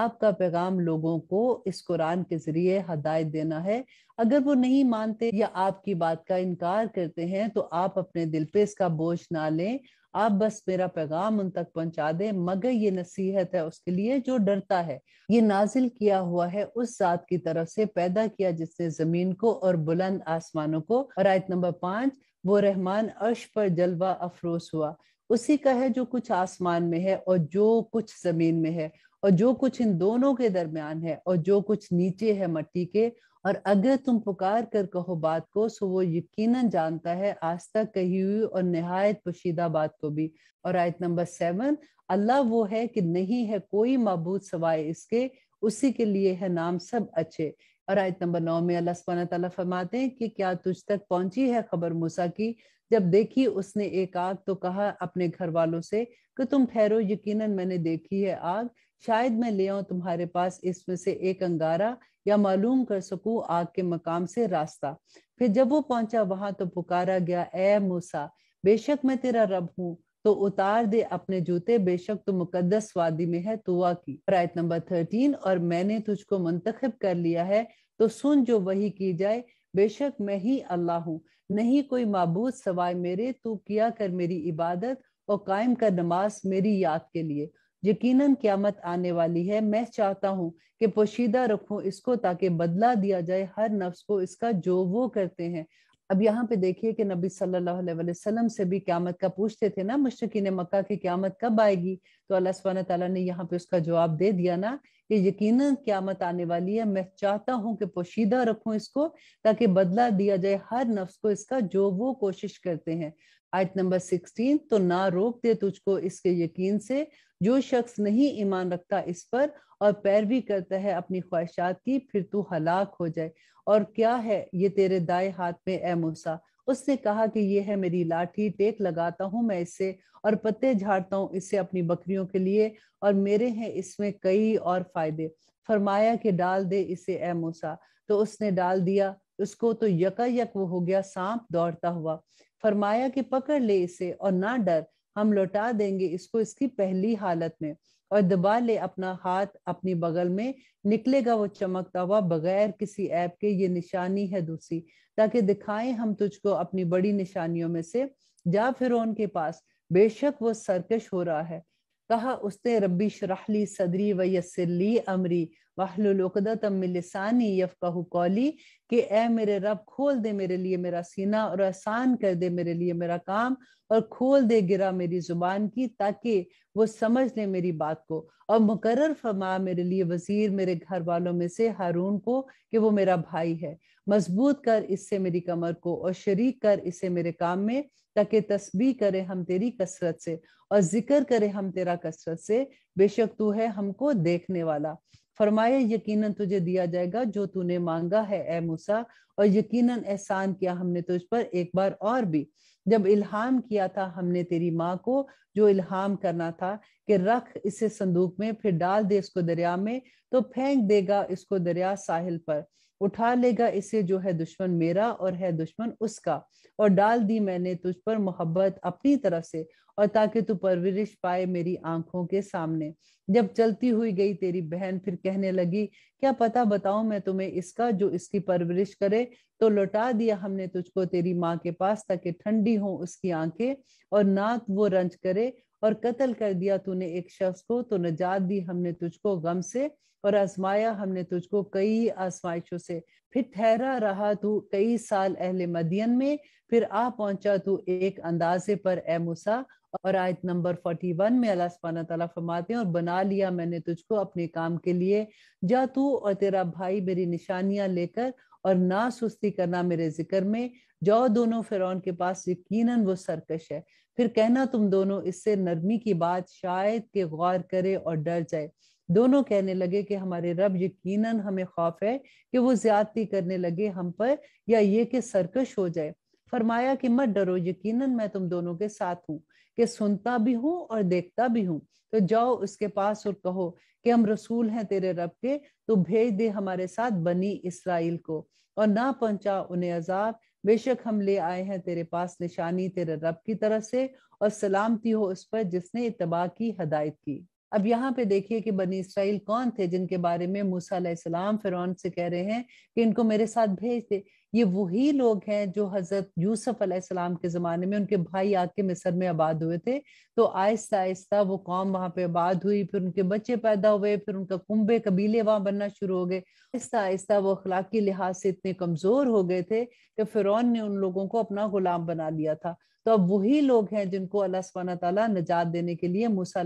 आपका पैगाम लोगों को इस कुरान के जरिए हदायत देना है अगर वो नहीं मानते या आपकी बात का इनकार करते हैं तो आप अपने दिल पे इसका बोझ ना लें आप बस मेरा पैगाम उन तक पहुंचा दें मगर ये नसीहत है उसके लिए जो डरता है ये नाजिल किया हुआ है उस जात की तरफ से पैदा किया जिसने जमीन को और बुलंद आसमानों को और आयत नंबर पांच वो रहमान अर्श पर जलवा अफरोज हुआ उसी का है जो कुछ आसमान में है और जो कुछ जमीन में है और जो कुछ इन दोनों के दरमियान है और जो कुछ नीचे है मट्टी के और अगर तुम पुकार कर कहो बात को सो वो यकीनन जानता है आज तक कही हुई और नहायत पोशीदा बात को भी और आयत नंबर सेवन अल्लाह वो है कि नहीं है कोई मबूद सवाए इसके उसी के लिए है नाम सब अच्छे और आयत नंबर नौ में अल्लाह सुबहाना फरमाते हैं कि क्या तुझ तक पहुंची है खबर मूसा की जब देखी उसने एक आग तो कहा अपने घर वालों से कि तुम ठहरो यकीनन मैंने देखी है आग शायद मैं ले आऊं तुम्हारे पास इसमें से एक अंगारा या मालूम कर सकूं आग के मकाम से रास्ता फिर जब वो पहुंचा वहां तो पुकारा गया ए मूसा बेशक मैं तेरा रब हूँ तो उतार दे अपने जूते बेशक तो मुकद्दस वादी में है तुआ की प्रायत नंबर थर्टीन और मैंने तुझको मंतखब कर लिया है तो सुन जो वही की जाए बेशक मैं ही अल्लाह हूँ नहीं कोई मबूद सवाए मेरे तू किया कर मेरी इबादत और कायम कर नमाज मेरी याद के लिए यकीनन क्यामत आने वाली है मैं चाहता हूँ कि पोशीदा रखू इसको ताकि बदला दिया जाए हर नफ्स को इसका जो वो करते हैं अब यहाँ पे देखिए कि नबी सल्लल्लाहु अलैहि वसल्लम से भी क्यामत का पूछते थे ना मुश्किन मक्का की क्यामत कब आएगी तो अल्लाह सुबहाना ने यहाँ पे उसका जवाब दे दिया ना कि यकीनन क्यामत आने वाली है मैं चाहता हूं कि पोशीदा रखूं इसको ताकि बदला दिया जाए हर नफ्स को इसका जो वो कोशिश करते हैं आयत नंबर सिक्सटीन तो ना रोक दे तुझको इसके यकीन से जो शख्स नहीं ईमान रखता इस पर और पैरवी करता है अपनी ख्वाहिशात की फिर तू हलाक हो जाए और क्या है ये तेरे दाए हाथ में ए मूसा उसने कहा कि यह है मेरी लाठी टेक लगाता हूं मैं इसे और पत्ते झाड़ता हूं इसे अपनी बकरियों के लिए और मेरे हैं इसमें कई और फायदे फरमाया कि डाल दे इसे ए मूसा तो उसने डाल दिया उसको तो यका यक वो हो गया सांप दौड़ता हुआ फरमाया कि पकड़ ले इसे और ना डर हम लौटा देंगे इसको इसकी पहली हालत में और दबा ले अपना हाथ अपनी बगल में निकलेगा वो चमकता हुआ बगैर किसी ऐप के ये निशानी है दूसरी ताकि दिखाएं हम तुझको अपनी बड़ी निशानियों में से जा फिर उनके पास बेशक वो सरकश हो रहा है कहा उसने रब्बी शराहली सदरी व यसली अमरी वाहलुलदातमिलसानी यफ कौली कि ए मेरे रब खोल दे मेरे लिए मेरा सीना और आसान कर दे मेरे लिए मेरा काम और खोल दे गिरा मेरी जुबान की ताकि वो समझ ले मेरी बात को और मुकर्र फरमा मेरे लिए वजीर मेरे घर वालों में से हारून को कि वो मेरा भाई है मजबूत कर इससे मेरी कमर को और शरीक कर इसे मेरे काम में ताकि तस्बी करे हम तेरी कसरत से और जिक्र करे हम तेरा कसरत से बेशक तू है हमको देखने वाला फरमाया यकीनन तुझे दिया जाएगा जो तूने मांगा है ए मूसा और यकीनन एहसान किया हमने तुझ पर एक बार और भी जब इल्हाम किया था हमने तेरी माँ को जो इल्हाम करना था कि रख इसे संदूक में फिर डाल दे इसको दरिया में तो फेंक देगा इसको दरिया साहिल पर उठा लेगा इसे जो है दुश्मन मेरा और है दुश्मन उसका और डाल दी मैंने तुझ पर मोहब्बत अपनी तरफ से और ताकि तू परवरिश पाए मेरी आंखों के सामने जब चलती हुई गई तेरी बहन फिर कहने लगी क्या पता बताऊं मैं तुम्हें इसका जो इसकी परवरिश करे तो लौटा दिया हमने तुझको तेरी माँ के पास ताकि ठंडी हो उसकी आंखें और नाक वो रंज करे और कत्ल कर दिया तूने एक शख्स को तो नजात दी हमने तुझको गम से और आजमाया हमने तुझको कई आजमाइशों से फिर ठहरा रहा तू कई साल अहले मदियन में फिर आ पहुंचा तू एक अंदाजे पर ए मूसा और आयत नंबर फोर्टी वन में अल्लाह सुबहाना तआला फरमाते हैं और बना लिया मैंने तुझको अपने काम के लिए जा तू और तेरा भाई मेरी निशानियां लेकर और ना सुस्ती करना मेरे जिक्र में जाओ दोनों फिरौन के पास यकीनन वो सरकश है फिर कहना तुम दोनों इससे नरमी की बात शायद के गौर करे और डर जाए दोनों कहने लगे कि हमारे रब यकीनन हमें खौफ है कि वो ज्यादती करने लगे हम पर या ये कि सरकश हो जाए फरमाया कि मत डरो यकीनन मैं तुम दोनों के साथ हूँ कि सुनता भी हूँ और देखता भी हूँ तो जाओ उसके पास और कहो कि हम रसूल हैं तेरे रब के तो भेज दे हमारे साथ बनी इसराइल को और ना पहुंचा उन्हें अजाब बेशक हम ले आए हैं तेरे पास निशानी तेरे रब की तरफ से और सलामती हो उस पर जिसने इतबा की हदायत की अब यहाँ पे देखिए कि बनी इसराइल कौन थे जिनके बारे में मूसा सलाम से कह रहे हैं कि इनको मेरे साथ भेज दे ये वही लोग हैं जो हजरत यूसुफ अलैहिस्सलाम के जमाने में उनके भाई आके मिस्र में आबाद हुए थे तो आहिस्ता आहिस्ता वो कौम वहां पे आबाद हुई फिर उनके बच्चे पैदा हुए फिर उनका कुंबे कबीले वहां बनना शुरू हो गए आहिस्ता आहिस्ता वो अखलाकी लिहाज से इतने कमजोर हो गए थे कि फिरौन ने उन लोगों को अपना गुलाम बना लिया था तो अब वही लोग हैं जिनको अल्लाह सुबहाना तला नजात देने के लिए मूसा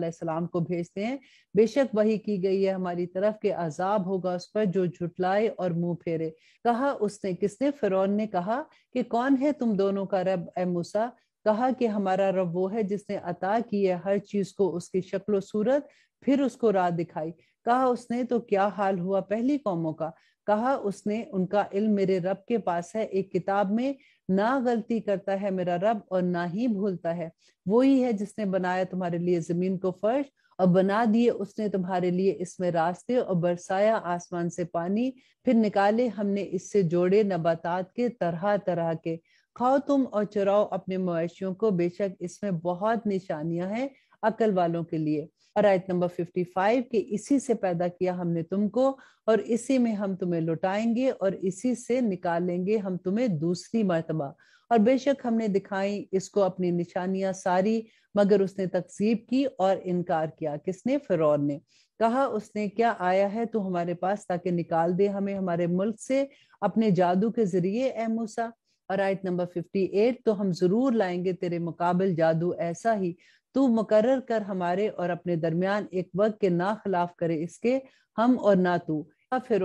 को भेजते हैं बेशक वही की गई है हमारी तरफ के अजाब होगा उस पर जो झुटलाए और मुंह फेरे कहा उसने किसने फिरौन ने कहा कि कौन है तुम दोनों का रब ए मूसा कहा कि हमारा रब वो है जिसने अता की है हर चीज को उसकी शक्ल सूरत फिर उसको राह दिखाई कहा उसने तो क्या हाल हुआ पहली कौमों का कहा उसने उनका इल्म मेरे रब के पास है एक किताब में ना गलती करता है मेरा रब और ना ही भूलता है वो ही है जिसने बनाया तुम्हारे लिए जमीन को फर्श और बना दिए उसने तुम्हारे लिए इसमें रास्ते और बरसाया आसमान से पानी फिर निकाले हमने इससे जोड़े नबातात के तरह तरह के खाओ तुम और चुराओ अपने मवेशियों को बेशक इसमें बहुत निशानियां हैं अकल वालों के लिए और आयत नंबर 55 कि इसी से पैदा किया हमने तुमको और इसी में हम तुम्हें लुटाएंगे और इसी से निकालेंगे हम तुम्हें दूसरी मरतबा और बेशक हमने दिखाई इसको अपनी निशानियां सारी मगर उसने तकसीब की और इनकार किया किसने फिर ने कहा उसने क्या आया है तू हमारे पास ताकि निकाल दे हमें हमारे मुल्क से अपने जादू के जरिए एमूसा मूसा और आयत नंबर 58 तो हम जरूर लाएंगे तेरे मुकाबल जादू ऐसा ही तू मुकर कर हमारे और अपने दरमियान एक वक्त के ना खिलाफ करे इसके हम और ना तू फिर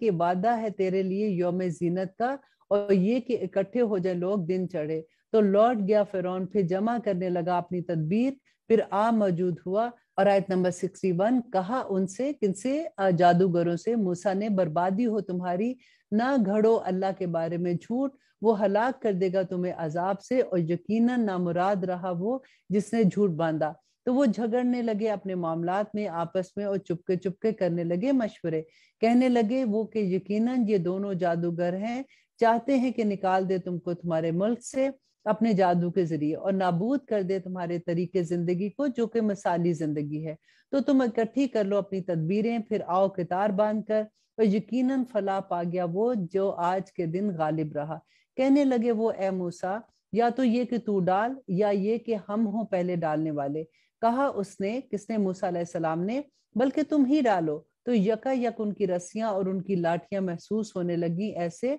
के वादा है तेरे लिए योम जीनत का और ये कि इकट्ठे हो जाए लोग दिन चढ़े तो लौट गया फिर फिर जमा करने लगा अपनी तदबीर फिर आ मौजूद हुआ और आयत नंबर सिक्सटी वन कहा उनसे किनसे जादूगरों से मूसा ने बर्बादी हो तुम्हारी ना घड़ो अल्लाह के बारे में झूठ वो हलाक कर देगा तुम्हें अजाब से और यकीनन नामुराद रहा वो जिसने झूठ बांधा तो वो झगड़ने लगे अपने मामला में आपस में और चुपके चुपके करने लगे मशवरे कहने लगे वो कि यकीनन ये दोनों जादूगर हैं चाहते हैं कि निकाल दे तुमको तुम्हारे मुल्क से अपने जादू के जरिए और नाबूद कर दे तुम्हारे तरीके जिंदगी को जो कि मिसाली जिंदगी है तो तुम इकट्ठी कर लो अपनी तदबीरें फिर आओ कितार बांध कर और यकीनन फला पा गया वो जो आज के दिन गालिब रहा कहने लगे वो ए मूसा या तो ये कि तू डाल या ये कि हम हो पहले डालने वाले कहा उसने किसने मूसा सलाम ने बल्कि तुम ही डालो तो यका यक उनकी रस्सियां और उनकी लाठियां महसूस होने लगी ऐसे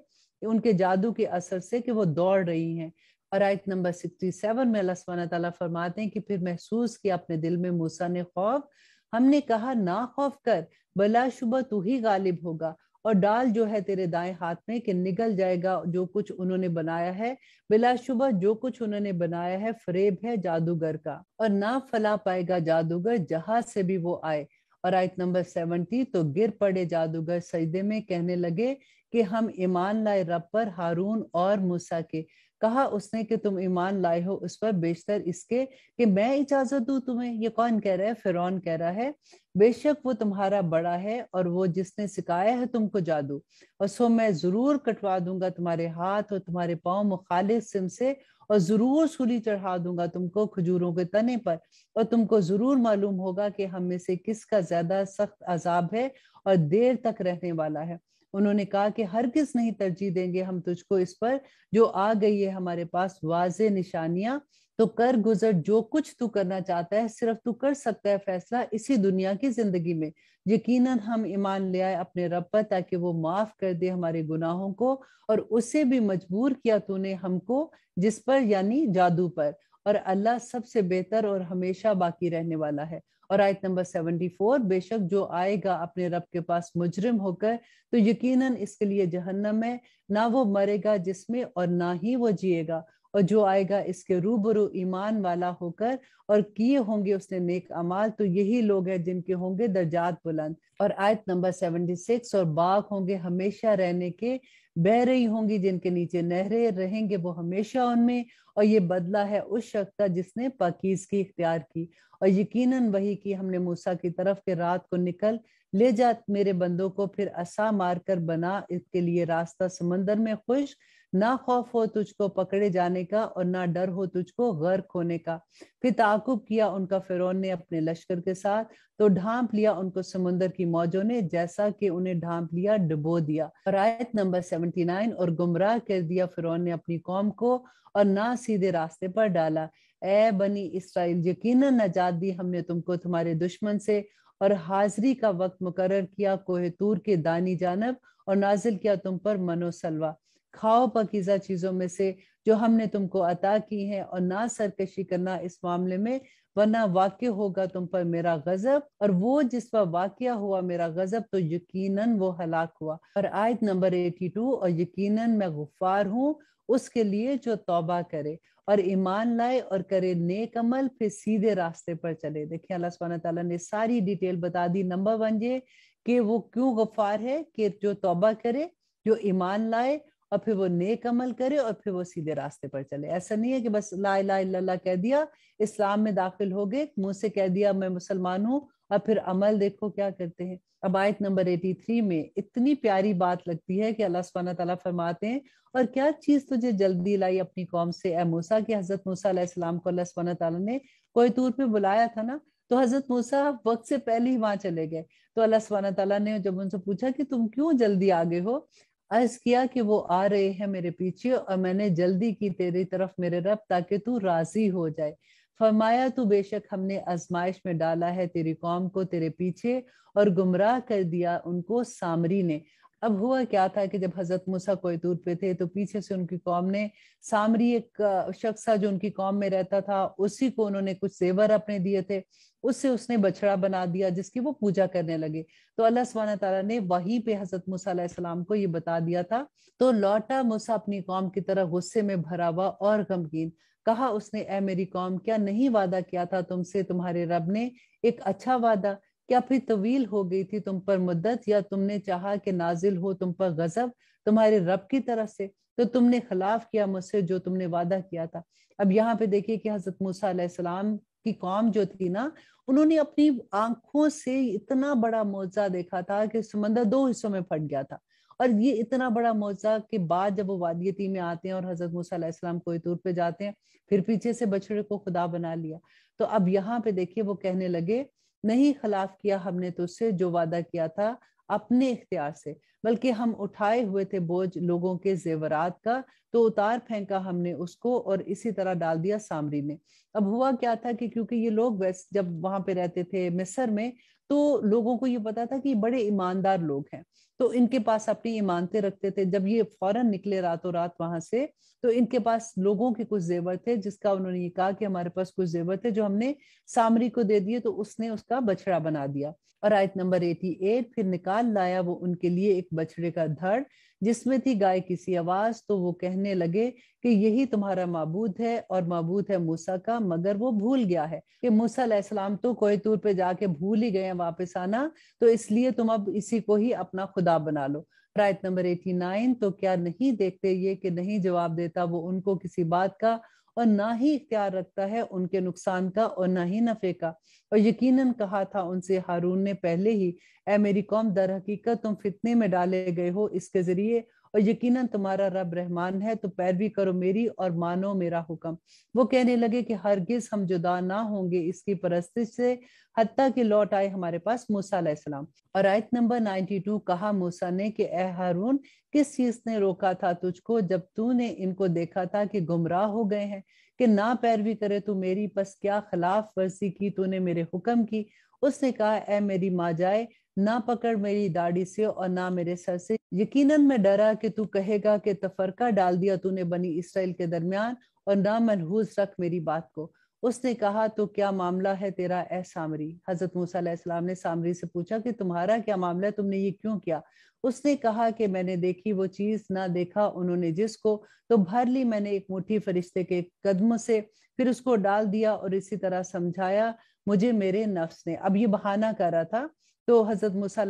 उनके जादू के असर से कि वो दौड़ रही हैं और आयत नंबर सेवन में अल्लाह फरमाते हैं कि फिर महसूस किया अपने दिल में मूसा ने खौफ हमने कहा ना खौफ कर बला तू ही गालिब होगा और डाल जो है तेरे दाएं हाथ में कि निकल जाएगा जो कुछ उन्होंने बनाया है बिलाशुबह जो कुछ उन्होंने बनाया है फरेब है जादूगर का और ना फला पाएगा जादूगर जहां से भी वो आए और आयत नंबर सेवनटी तो गिर पड़े जादूगर सजदे में कहने लगे कि हम ईमान लाए रब पर हारून और मूसा के कहा उसने कि तुम ईमान लाए हो उस पर बेशतर इसके कि मैं इजाजत दू तुम्हें ये कौन कह रहा है फिरौन कह रहा है बेशक वो तुम्हारा बड़ा है और वो जिसने सिखाया है तुमको जादू और सो मैं जरूर कटवा दूंगा तुम्हारे हाथ और तुम्हारे पाँव मुखाल सिम से और जरूर सूली चढ़ा दूंगा तुमको खजूरों के तने पर और तुमको जरूर मालूम होगा कि हम में से किसका ज्यादा सख्त अजाब है और देर तक रहने वाला है उन्होंने कहा कि हर किस नहीं तरजीह देंगे हम तुझको इस पर जो आ गई है हमारे पास वाज निशानियां तो कर गुजर जो कुछ तू करना चाहता है सिर्फ तू कर सकता है फैसला इसी दुनिया की जिंदगी में यकीनन हम ईमान ले आए अपने रब पर ताकि वो माफ कर दे हमारे गुनाहों को और उसे भी मजबूर किया तूने हमको जिस पर यानी जादू पर और अल्लाह सबसे बेहतर और हमेशा बाकी रहने वाला है और आयत नंबर फोर बेशक जो आएगा अपने रब के पास मुजरिम होकर तो यकीनन इसके लिए जहन्नम है ना वो मरेगा जिसमें और ना ही वो जिएगा और जो आएगा इसके रूबरू ईमान वाला होकर और किए होंगे उसने नेक अमाल तो यही लोग हैं जिनके होंगे दर्जात बुलंद और आयत नंबर सिक्स और बाग होंगे हमेशा रहने के बह रही होंगी जिनके नीचे नहरे रहेंगे वो हमेशा उनमें और ये बदला है उस शख्स का जिसने पकीज की इख्तियार की और यकीनन वही की हमने मूसा की तरफ के रात को निकल ले जा मेरे बंदों को फिर असा मारकर बना इसके लिए रास्ता समंदर में खुश ना खौफ हो तुझको पकड़े जाने का और ना डर हो तुझको गर्क होने का फिर ताकुब किया उनका फिरौन ने अपने लश्कर के साथ तो ढांप लिया उनको समुंदर की मौजों ने जैसा कि उन्हें ढांप लिया डुबो दिया और आयत नंबर सेवेंटी नाइन और गुमराह कर दिया फिरौन ने अपनी कौम को और ना सीधे रास्ते पर डाला ए बनी इसराइल यकीनन नजात दी हमने तुमको तुम्हारे दुश्मन से और हाजिरी का वक्त मुकर किया कोहे तूर के दानी जानब और नाजिल किया तुम पर मनोसलवा खाओ पकीजा चीजों में से जो हमने तुमको अता की है और ना सरकशी करना इस मामले में वरना वाक्य होगा तुम पर मेरा गजब और वो जिस पर वाक्य हुआ मेरा गजब तो यकीनन वो हलाक हुआ और आयत नंबर 82 और यकीनन मैं गुफार हूँ उसके लिए जो तौबा करे और ईमान लाए और करे नेक अमल फिर सीधे रास्ते पर चले देखिए अल्लाह सुबहाना तला ने सारी डिटेल बता दी नंबर वन ये कि वो क्यों गुफार है कि जो तौबा करे जो ईमान लाए और फिर वो नेक अमल करे और फिर वो सीधे रास्ते पर चले ऐसा नहीं है कि बस ला ला कह दिया इस्लाम में दाखिल हो गए मुंह से कह दिया मैं मुसलमान हूँ और फिर अमल देखो क्या करते हैं अब आयत नंबर थ्री में इतनी प्यारी बात लगती है कि अल्लाह सुबहाना तला फरमाते हैं और क्या चीज तुझे जल्दी लाई अपनी कौम से ए मूसा की हजरत मूसा को अल्लाह सुबहाना तला ने कोई तूर पे बुलाया था ना तो हजरत मूसा वक्त से पहले ही वहां चले गए तो अल्लाह सुबहाना तला ने जब उनसे पूछा कि तुम क्यों जल्दी आगे हो अर्ज किया कि वो आ रहे हैं मेरे पीछे और मैंने जल्दी की तेरी तरफ मेरे रब ताकि तू राजी हो जाए फरमाया तू बेशक हमने आजमाइश में डाला है तेरी कौम को तेरे पीछे और गुमराह कर दिया उनको सामरी ने अब हुआ क्या था कि जब हजरत मूसा दूर पे थे तो पीछे से उनकी कौम ने सामरी एक शख्स था जो उनकी कौम में रहता था उसी को उन्होंने कुछ सेवर अपने दिए थे उससे उसने बछड़ा बना दिया जिसकी वो पूजा करने लगे तो अल्लाह सुबह तला ने वहीं पे हजरत मूसा को ये बता दिया था तो लौटा मूसा अपनी कौम की तरह गुस्से में भरा हुआ और गमगीन कहा उसने ए मेरी कौम क्या नहीं वादा किया था तुमसे तुम्हारे रब ने एक अच्छा वादा क्या फिर तवील हो गई थी तुम पर मुद्दत या तुमने चाहा कि नाजिल हो तुम पर गजब तुम्हारे रब की तरफ से तो तुमने खिलाफ किया मुझसे जो तुमने वादा किया था अब यहाँ पे देखिए कि हजरत मूसा की कौम जो थी ना उन्होंने अपनी आंखों से इतना बड़ा मुआवजा देखा था कि समंदर दो हिस्सों में फट गया था और ये इतना बड़ा मुआवजा के बाद जब वो वादियती में आते हैं और हजरत मूसम को दूर पे जाते हैं फिर पीछे से बछड़े को खुदा बना लिया तो अब यहाँ पे देखिए वो कहने लगे नहीं खिलाफ किया हमने तुझसे जो वादा किया था अपने इख्तियार से बल्कि हम उठाए हुए थे बोझ लोगों के जेवरात का तो उतार फेंका हमने उसको और इसी तरह डाल दिया सामरी में अब हुआ क्या था कि क्योंकि ये लोग वेस्ट जब वहां पे रहते थे मिस्र में तो लोगों को ये पता था कि बड़े ईमानदार लोग हैं तो इनके पास अपनी इमानते रखते थे जब ये फौरन निकले रातों रात वहां से तो इनके पास लोगों के कुछ जेवर थे जिसका उन्होंने ये कहा कि हमारे पास कुछ जेवर थे जो हमने सामरी को दे दिए तो उसने उसका बछड़ा बना दिया और आयत नंबर एटी एट फिर निकाल लाया वो उनके लिए एक बछड़े का धड़ जिसमें थी गाय किसी आवाज तो वो कहने लगे कि यही तुम्हारा मबूद है और मबूद है मूसा का मगर वो भूल गया है कि मूसा तो कोई तूर पे जाके भूल ही गए वापस आना तो इसलिए तुम अब इसी को ही अपना खुद खुदा बना लो रायत नंबर नाइन तो क्या नहीं देखते ये कि नहीं जवाब देता वो उनको किसी बात का और ना ही इख्तियार रखता है उनके नुकसान का और ना ही नफे का और यकीनन कहा था उनसे हारून ने पहले ही ए मेरी कौम दर हकीकत तुम फितने में डाले गए हो इसके जरिए और यकीनन तुम्हारा रब रहमान है तो पैरवी करो मेरी और मानो मेरा हुक्म वो कहने लगे कि हरगिज हम जुदा ना होंगे इसकी परस्तिश से हती के लौट आए हमारे पास मूसा सलाम और आयत नंबर 92 कहा मूसा ने कि ए हारून किस चीज ने रोका था तुझको जब तूने इनको देखा था कि गुमराह हो गए हैं कि ना पैरवी करे तू मेरी बस क्या खिलाफ वर्जी की तूने मेरे हुक्म की उसने कहा ए मेरी माँ जाए ना पकड़ मेरी दाढ़ी से और ना मेरे सर से यकीनन मैं डरा कि तू कहेगा कि तफरका डाल दिया तूने बनी इसराइल के दरमियान और ना मनहूस रख मेरी बात को उसने कहा तो क्या मामला है तेरा ए सामरी हजरत मूसा ने सामरी से पूछा कि तुम्हारा क्या मामला है तुमने ये क्यों किया उसने कहा कि मैंने देखी वो चीज ना देखा उन्होंने जिसको तो भर ली मैंने एक मुट्ठी फरिश्ते के कदम से फिर उसको डाल दिया और इसी तरह समझाया मुझे मेरे नफ्स ने अब ये बहाना कर रहा था तो हजरत मूसा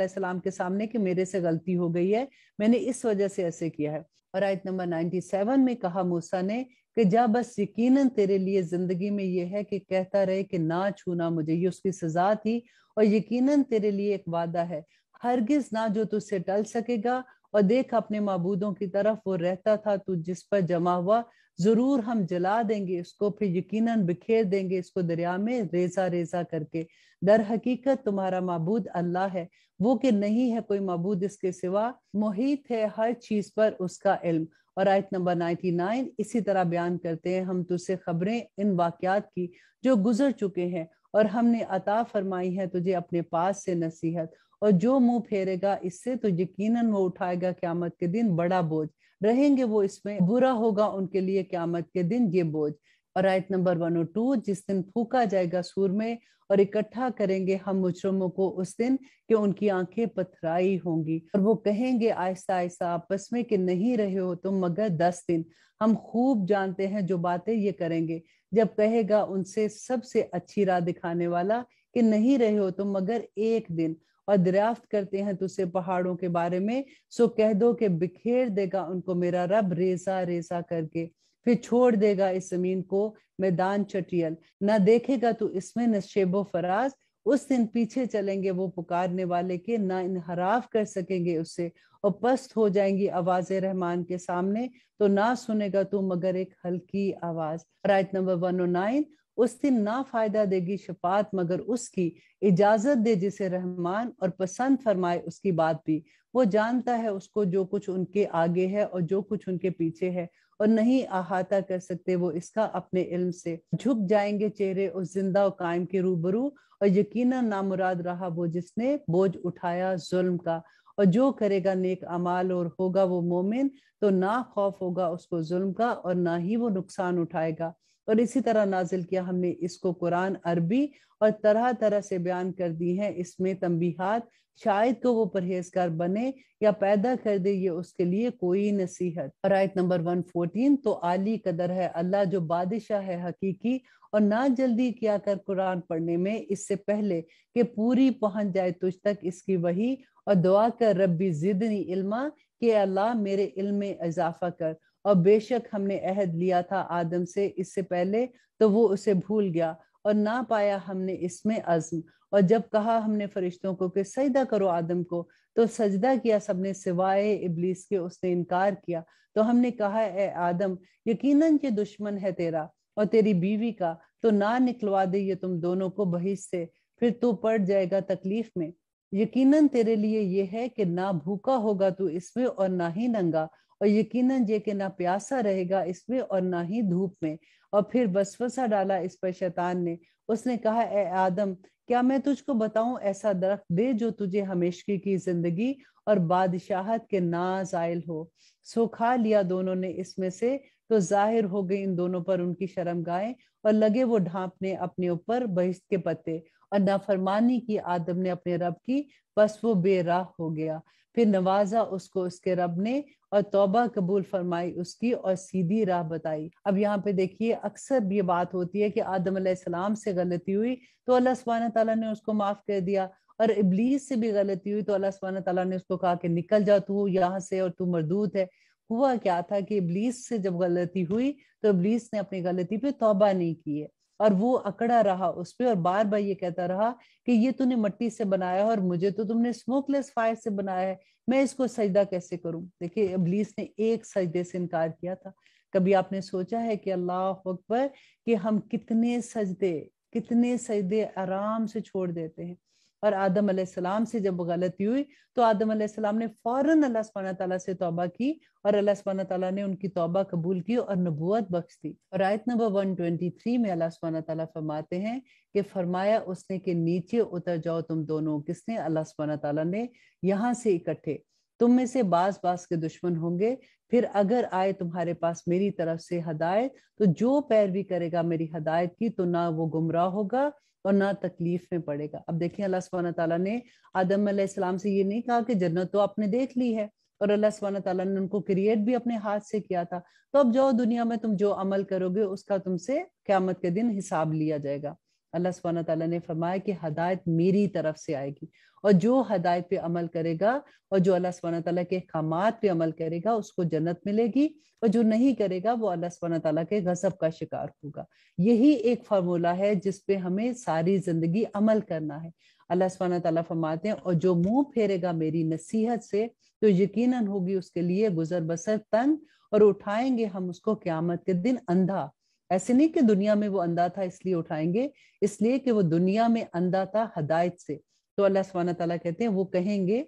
के सामने कि मेरे से गलती हो गई है मैंने इस वजह से ऐसे किया है और आयत नंबर 97 में कहा मूसा ने कि जा बस यकीन तेरे लिए जिंदगी में यह है कि कहता रहे कि ना छूना मुझे ये उसकी सजा थी और यकीनन तेरे लिए एक वादा है हरगिज ना जो तुझसे टल सकेगा और देख अपने मबूदों की तरफ वो रहता था तू तो जिस पर जमा हुआ जरूर हम जला देंगे इसको फिर यकीनन बिखेर देंगे इसको दरिया में रेजा रेजा करके दर हकीकत तुम्हारा मबूद अल्लाह है वो कि नहीं है कोई मबूद इसके सिवा मोहित है हर चीज पर उसका इल्म और आयत नंबर 99 इसी तरह बयान करते हैं हम तुझसे खबरें इन वाक्यात की जो गुजर चुके हैं और हमने अता फरमाई है तुझे अपने पास से नसीहत और जो मुंह फेरेगा इससे तो यकीनन वो उठाएगा क्यामत के दिन बड़ा बोझ रहेंगे वो इसमें बुरा होगा उनके लिए क्यामत के दिन ये बोझ और आयत नंबर वन टू जिस दिन फूका जाएगा सूर में और इकट्ठा करेंगे हम मुजरमों को उस दिन कि उनकी आंखें पथराई होंगी और वो कहेंगे आहिस्ता आहिस्ता आपस में कि नहीं रहे हो तुम तो मगर दस दिन हम खूब जानते हैं जो बातें ये करेंगे जब कहेगा उनसे सबसे अच्छी राह दिखाने वाला कि नहीं रहे हो तुम तो मगर एक दिन और दरियाफ्त करते हैं तुझसे पहाड़ों के बारे में सो कह दो कि बिखेर देगा उनको मेरा रब रेसा रेसा करके फिर छोड़ देगा इस जमीन को मैदान चटियल ना देखेगा तो इसमें नशेबो फराज उस दिन पीछे चलेंगे वो पुकारने वाले के ना इनहराफ कर सकेंगे उससे और पस्त हो जाएंगी आवाज रहमान के सामने तो ना सुनेगा तू तो मगर एक हल्की आवाज right number one o nine उस दिन ना फायदा देगी शफात मगर उसकी इजाजत दे जिसे रहमान और पसंद फरमाए उसकी बात भी वो जानता है उसको जो कुछ उनके आगे है और जो कुछ उनके पीछे है और नहीं अहाता कर सकते वो इसका अपने इल्म से झुक जाएंगे चेहरे उस जिंदा और कायम के रूबरू और यकीन नामुराद रहा वो जिसने बोझ उठाया जुल्म का और जो करेगा नेक अमाल और होगा वो मोमिन तो ना खौफ होगा उसको जुल्म का और ना ही वो नुकसान उठाएगा और इसी तरह नाजिल किया हमने इसको कुरान अरबी और तरह तरह से बयान कर दी है इसमें तंबीहात शायद को तो वो परहेजगार बने या पैदा कर दे ये उसके लिए कोई नसीहत और आयत नंबर 114 तो आली कदर है अल्लाह जो बादशाह है हकीकी और ना जल्दी किया कर कुरान पढ़ने में इससे पहले कि पूरी पहुंच जाए तुझ तक इसकी वही और दुआ कर रबी जिदनी इल्मा के अल्लाह मेरे इल्म में इजाफा कर और बेशक हमने अहद लिया था आदम से इससे पहले तो वो उसे भूल गया और ना पाया हमने इसमें अज़्म और जब कहा हमने फरिश्तों को कि सजदा करो आदम को तो सजदा किया सबने सिवाय इबलीस के उसने इनकार किया तो हमने कहा ए आदम यकीनन ये दुश्मन है तेरा और तेरी बीवी का तो ना निकलवा दे ये तुम दोनों को बहिश से फिर तू पड़ जाएगा तकलीफ में यकीनन तेरे लिए ये है कि ना भूखा होगा तू इसमें और ना ही नंगा और यकीनन ये कि ना प्यासा रहेगा इसमें और ना ही धूप में और फिर बसवसा डाला इस पर शैतान ने उसने कहा ए आदम क्या मैं तुझको बताऊं ऐसा दरख्त दे जो तुझे हमेशगी की जिंदगी और बादशाहत के नाजायल हो सो खा लिया दोनों ने इसमें से तो जाहिर हो गई इन दोनों पर उनकी शर्म गाय और लगे वो ढांपने अपने ऊपर बहिश्त के पत्ते और नाफरमानी की आदम ने अपने रब की बस वो बेराह हो गया फिर नवाजा उसको उसके रब ने और तौबा कबूल फरमाई उसकी और सीधी राह बताई अब यहाँ पे देखिए अक्सर ये बात होती है कि आदम सलाम से गलती हुई तो अल्लाह सुबहाना तला ने उसको माफ कर दिया और इबलीस से भी गलती हुई तो अल्लाह सुबहाना तला ने उसको कहा कि निकल जा तू यहाँ से और तू मरदूत है हुआ क्या था कि इबलीस से जब गलती हुई तो इबलीस ने अपनी गलती पे तौबा नहीं की है और वो अकड़ा रहा उस पर और बार बार ये कहता रहा कि ये तूने मट्टी से बनाया और मुझे तो तुमने स्मोकलेस फायर से बनाया है मैं इसको सजदा कैसे करूं देखिए अबलीस ने एक सजदे से इनकार किया था कभी आपने सोचा है कि अल्लाह अकबर कि हम कितने सजदे कितने सजदे आराम से छोड़ देते हैं और आदम सलाम से जब गलती हुई तो आदम सलाम ने फौरन अल्लाह सुबहाना तला से तौबा की और अल्लाह सुबहाना तला ने उनकी तौबा कबूल की और नबूत बख्श दी और आयत नंबर 123 में अल्लाह सुबहाना तला फरमाते हैं कि फरमाया उसने के नीचे उतर जाओ तुम दोनों किसने अल्लाह सुबहाना तला ने यहाँ से इकट्ठे तुम में से बास बास के दुश्मन होंगे फिर अगर आए तुम्हारे पास मेरी तरफ से हदायत तो जो पैरवी करेगा मेरी हदायत की तो ना वो गुमराह होगा और ना तकलीफ में पड़ेगा अब देखिए अल्लाह सुबहान तला ने आदम अलैहिस्सलाम से ये नहीं कहा कि जन्नत तो आपने देख ली है और अल्लाह सुबहान तला ने उनको क्रिएट भी अपने हाथ से किया था तो अब जाओ दुनिया में तुम जो अमल करोगे उसका तुमसे क्यामत के दिन हिसाब लिया जाएगा अल्लाह सुबहाना तला ने फरमाया कि हदायत मेरी तरफ से आएगी और जो हदायत पे अमल करेगा और जो अल्लाह सुबहाना तला के अहकाम पे अमल करेगा उसको जन्नत मिलेगी और जो नहीं करेगा वो अल्लाह सुबहाना तला के गजब का शिकार होगा यही एक फार्मूला है जिसपे हमें सारी जिंदगी अमल करना है अल्लाह सुबहाना तला फरमाते हैं और जो मुंह फेरेगा मेरी नसीहत से तो यकीनन होगी उसके लिए गुजर बसर तंग और उठाएंगे हम उसको क्यामत के दिन अंधा ऐसे नहीं कि दुनिया में वो अंधा था इसलिए उठाएंगे इसलिए कि वो दुनिया में अंधा था हदायत से तो अल्लाह सुबहाना तला कहते हैं वो कहेंगे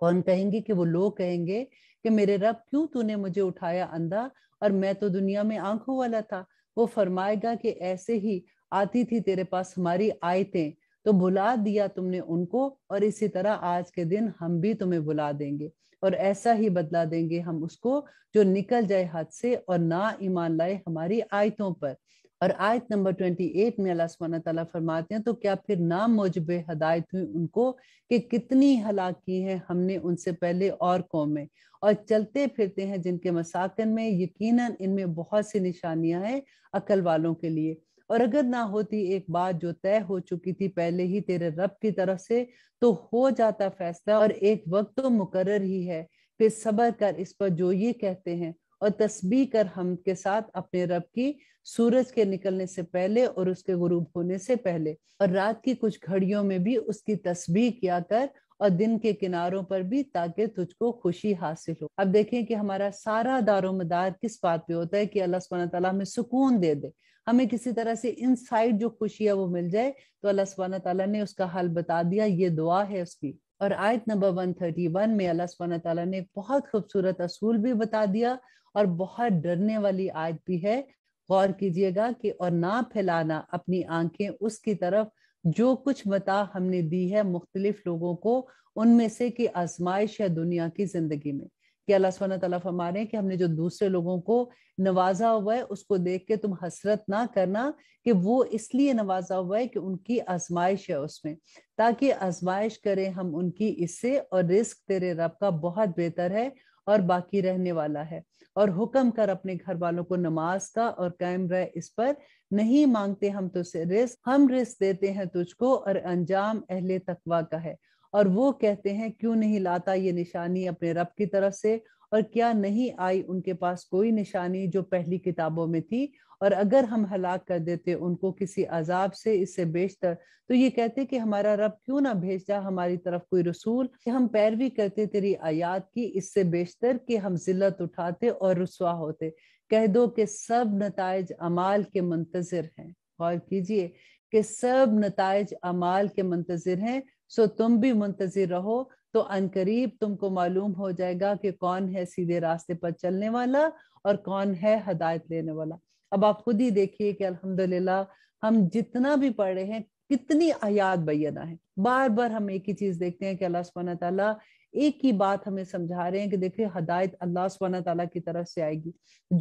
कौन कहेंगे कि वो लोग कहेंगे कि मेरे रब क्यों तूने मुझे उठाया अंधा और मैं तो दुनिया में आंखों वाला था वो फरमाएगा कि ऐसे ही आती थी तेरे पास हमारी आयतें तो बुला दिया तुमने उनको और इसी तरह आज के दिन हम भी तुम्हें बुला देंगे और ऐसा ही बदला देंगे हम उसको जो निकल जाए हाथ से और ना ईमान लाए हमारी आयतों पर और आयत नंबर ट्वेंटी एट में अल्लाह फरमाते हैं तो क्या फिर नाम मौजब हदायत हुई उनको कि कितनी हलाकी है हमने उनसे पहले और कौमें और चलते फिरते हैं जिनके मसाकन में यकीनन इनमें बहुत सी निशानियां हैं अकल वालों के लिए और अगर ना होती एक बात जो तय हो चुकी थी पहले ही तेरे रब की तरफ से तो हो जाता फैसला और एक वक्त तो मुकर ही है फिर सबर कर इस पर जो ये कहते हैं और तस्बी कर हम के साथ अपने रब की सूरज के निकलने से पहले और उसके गुरूब होने से पहले और रात की कुछ घड़ियों में भी उसकी तस्बी किया कर और दिन के किनारों पर भी ताकि तुझको खुशी हासिल हो अब देखें कि हमारा सारा दारो मदार किस बात पे होता है कि अल्लाह सुबह तला हमें सुकून दे दे हमें किसी तरह से इनसाइड जो खुशी है वो मिल जाए तो अल्लाह सुबहान तला ने उसका हल बता दिया ये दुआ है उसकी और आयत नंबर 131 में अल्लाह सुबहान तला ने बहुत खूबसूरत असूल भी बता दिया और बहुत डरने वाली आयत भी है गौर कीजिएगा कि और ना फैलाना अपनी आंखें उसकी तरफ जो कुछ बता हमने दी है मुख्तलिफ लोगों को उनमें से कि आजमाइश है दुनिया की जिंदगी में कि अल्लाह सुबहाना तला फरमा रहे हैं कि हमने जो दूसरे लोगों को नवाजा हुआ है उसको देख के तुम हसरत ना करना कि वो इसलिए नवाजा हुआ है कि उनकी आजमाइश है उसमें ताकि आजमाइश करें हम उनकी इससे और रिस्क तेरे रब का बहुत बेहतर है और बाकी रहने वाला है और हुक्म कर अपने घर वालों को नमाज का और कायम रहे इस पर नहीं मांगते हम तुझसे रिस्क हम रिस्क देते हैं तुझको और अंजाम अहले तकवा का है और वो कहते हैं क्यों नहीं लाता ये निशानी अपने रब की तरफ से और क्या नहीं आई उनके पास कोई निशानी जो पहली किताबों में थी और अगर हम हलाक कर देते उनको किसी अजाब से इससे बेचतर तो ये कहते कि हमारा रब क्यों ना भेजता हमारी तरफ कोई रसूल कि हम पैरवी करते तेरी आयात की इससे बेशतर कि हम जिल्लत उठाते और रसुआ होते कह दो कि सब नतज अमाल के मंतजर हैं गौर कीजिए कि सब नतज अमाल के मंतजर हैं सो तुम भी मुंतजिर रहो तो अनकरीब तुमको मालूम हो जाएगा कि कौन है सीधे रास्ते पर चलने वाला और कौन है हदायत लेने वाला अब आप खुद ही देखिए कि अल्हम्दुलिल्लाह हम जितना भी पढ़ रहे हैं कितनी आयात बैना है बार बार हम एक ही चीज देखते हैं कि अल्लाह सुबहाना तला एक ही बात हमें समझा रहे हैं कि देखिए हदायत अल्लाह सुबहाना तला की तरफ से आएगी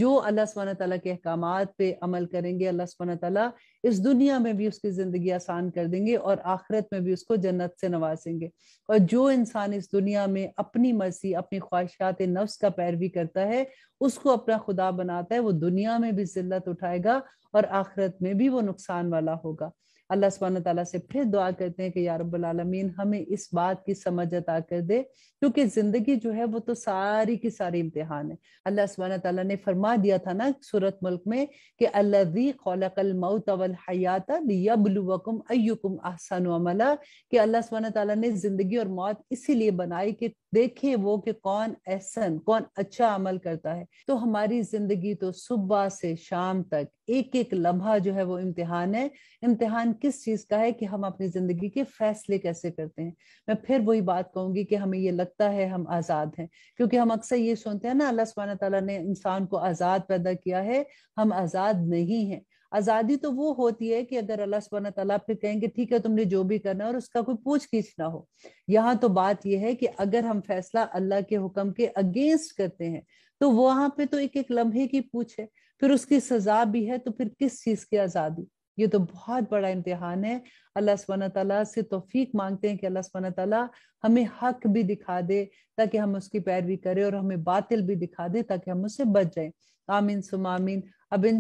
जो अल्लाह सुबहाना तला के अहकाम पे अमल करेंगे अल्लाह सुबहाना तला इस दुनिया में भी उसकी जिंदगी आसान कर देंगे और आखिरत में भी उसको जन्नत से नवाजेंगे और जो इंसान इस दुनिया में अपनी मर्जी अपनी ख्वाहिशात नफ्स का पैरवी करता है उसको अपना खुदा बनाता है वो दुनिया में भी जिल्लत उठाएगा और आखिरत में भी वो नुकसान वाला होगा अल्लाह सुबहान तला से फिर दुआ करते हैं कि यारबालमीन हमें इस बात की समझ अता कर दे क्योंकि जिंदगी जो है वो तो सारी की सारी इम्तिहान है अल्लाह सुबहान तला ने फरमा दिया था ना सूरत मुल्क में कि अल्लाजी खौलकल मऊतवल हयात यबलुवकुम अयुकुम आसान अमला कि अल्लाह सुबहान तला ने जिंदगी और मौत इसीलिए बनाई कि देखे वो कि कौन एहसन कौन अच्छा अमल करता है तो हमारी जिंदगी तो सुबह से शाम तक एक एक लम्हा जो है वो इम्तिहान है इम्तिहान किस चीज का है कि हम अपनी जिंदगी के फैसले कैसे करते हैं मैं फिर वही बात कहूंगी कि हमें ये लगता है हम आजाद हैं क्योंकि हम अक्सर ये सुनते हैं ना अल्लाह सुबहाना तला ने इंसान को आजाद पैदा किया है हम आजाद नहीं है आजादी तो वो होती है कि अगर अल्लाह सुबहाना तला फिर कहेंगे ठीक है तुमने जो भी करना और उसका कोई पूछ खींच ना हो यहाँ तो बात यह है कि अगर हम फैसला अल्लाह के हुक्म के अगेंस्ट करते हैं तो वहां पे तो एक एक लम्हे की पूछ है फिर उसकी सजा भी है तो फिर किस चीज की आजादी ये तो बहुत बड़ा इम्तिहान है अल्लाह स्वन तला से तोफीक मांगते हैं कि अल्लाह स्वन तला हमें हक भी दिखा दे ताकि हम उसकी पैरवी करें और हमें बातिल भी दिखा दे ताकि हम उससे बच जाए आमीन सुमामीन अब इन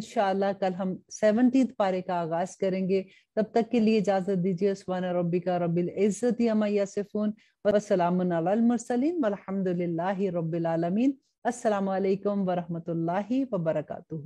कल हम सेवनटीन पारे का आगाज करेंगे तब तक के लिए इजाजत दीजिए उस्मान रबी का रबिल इज्जत यासिफून वसलामसलिन वलहमदिल्ला रबीआलमीन असलकम वरहमल वबरकू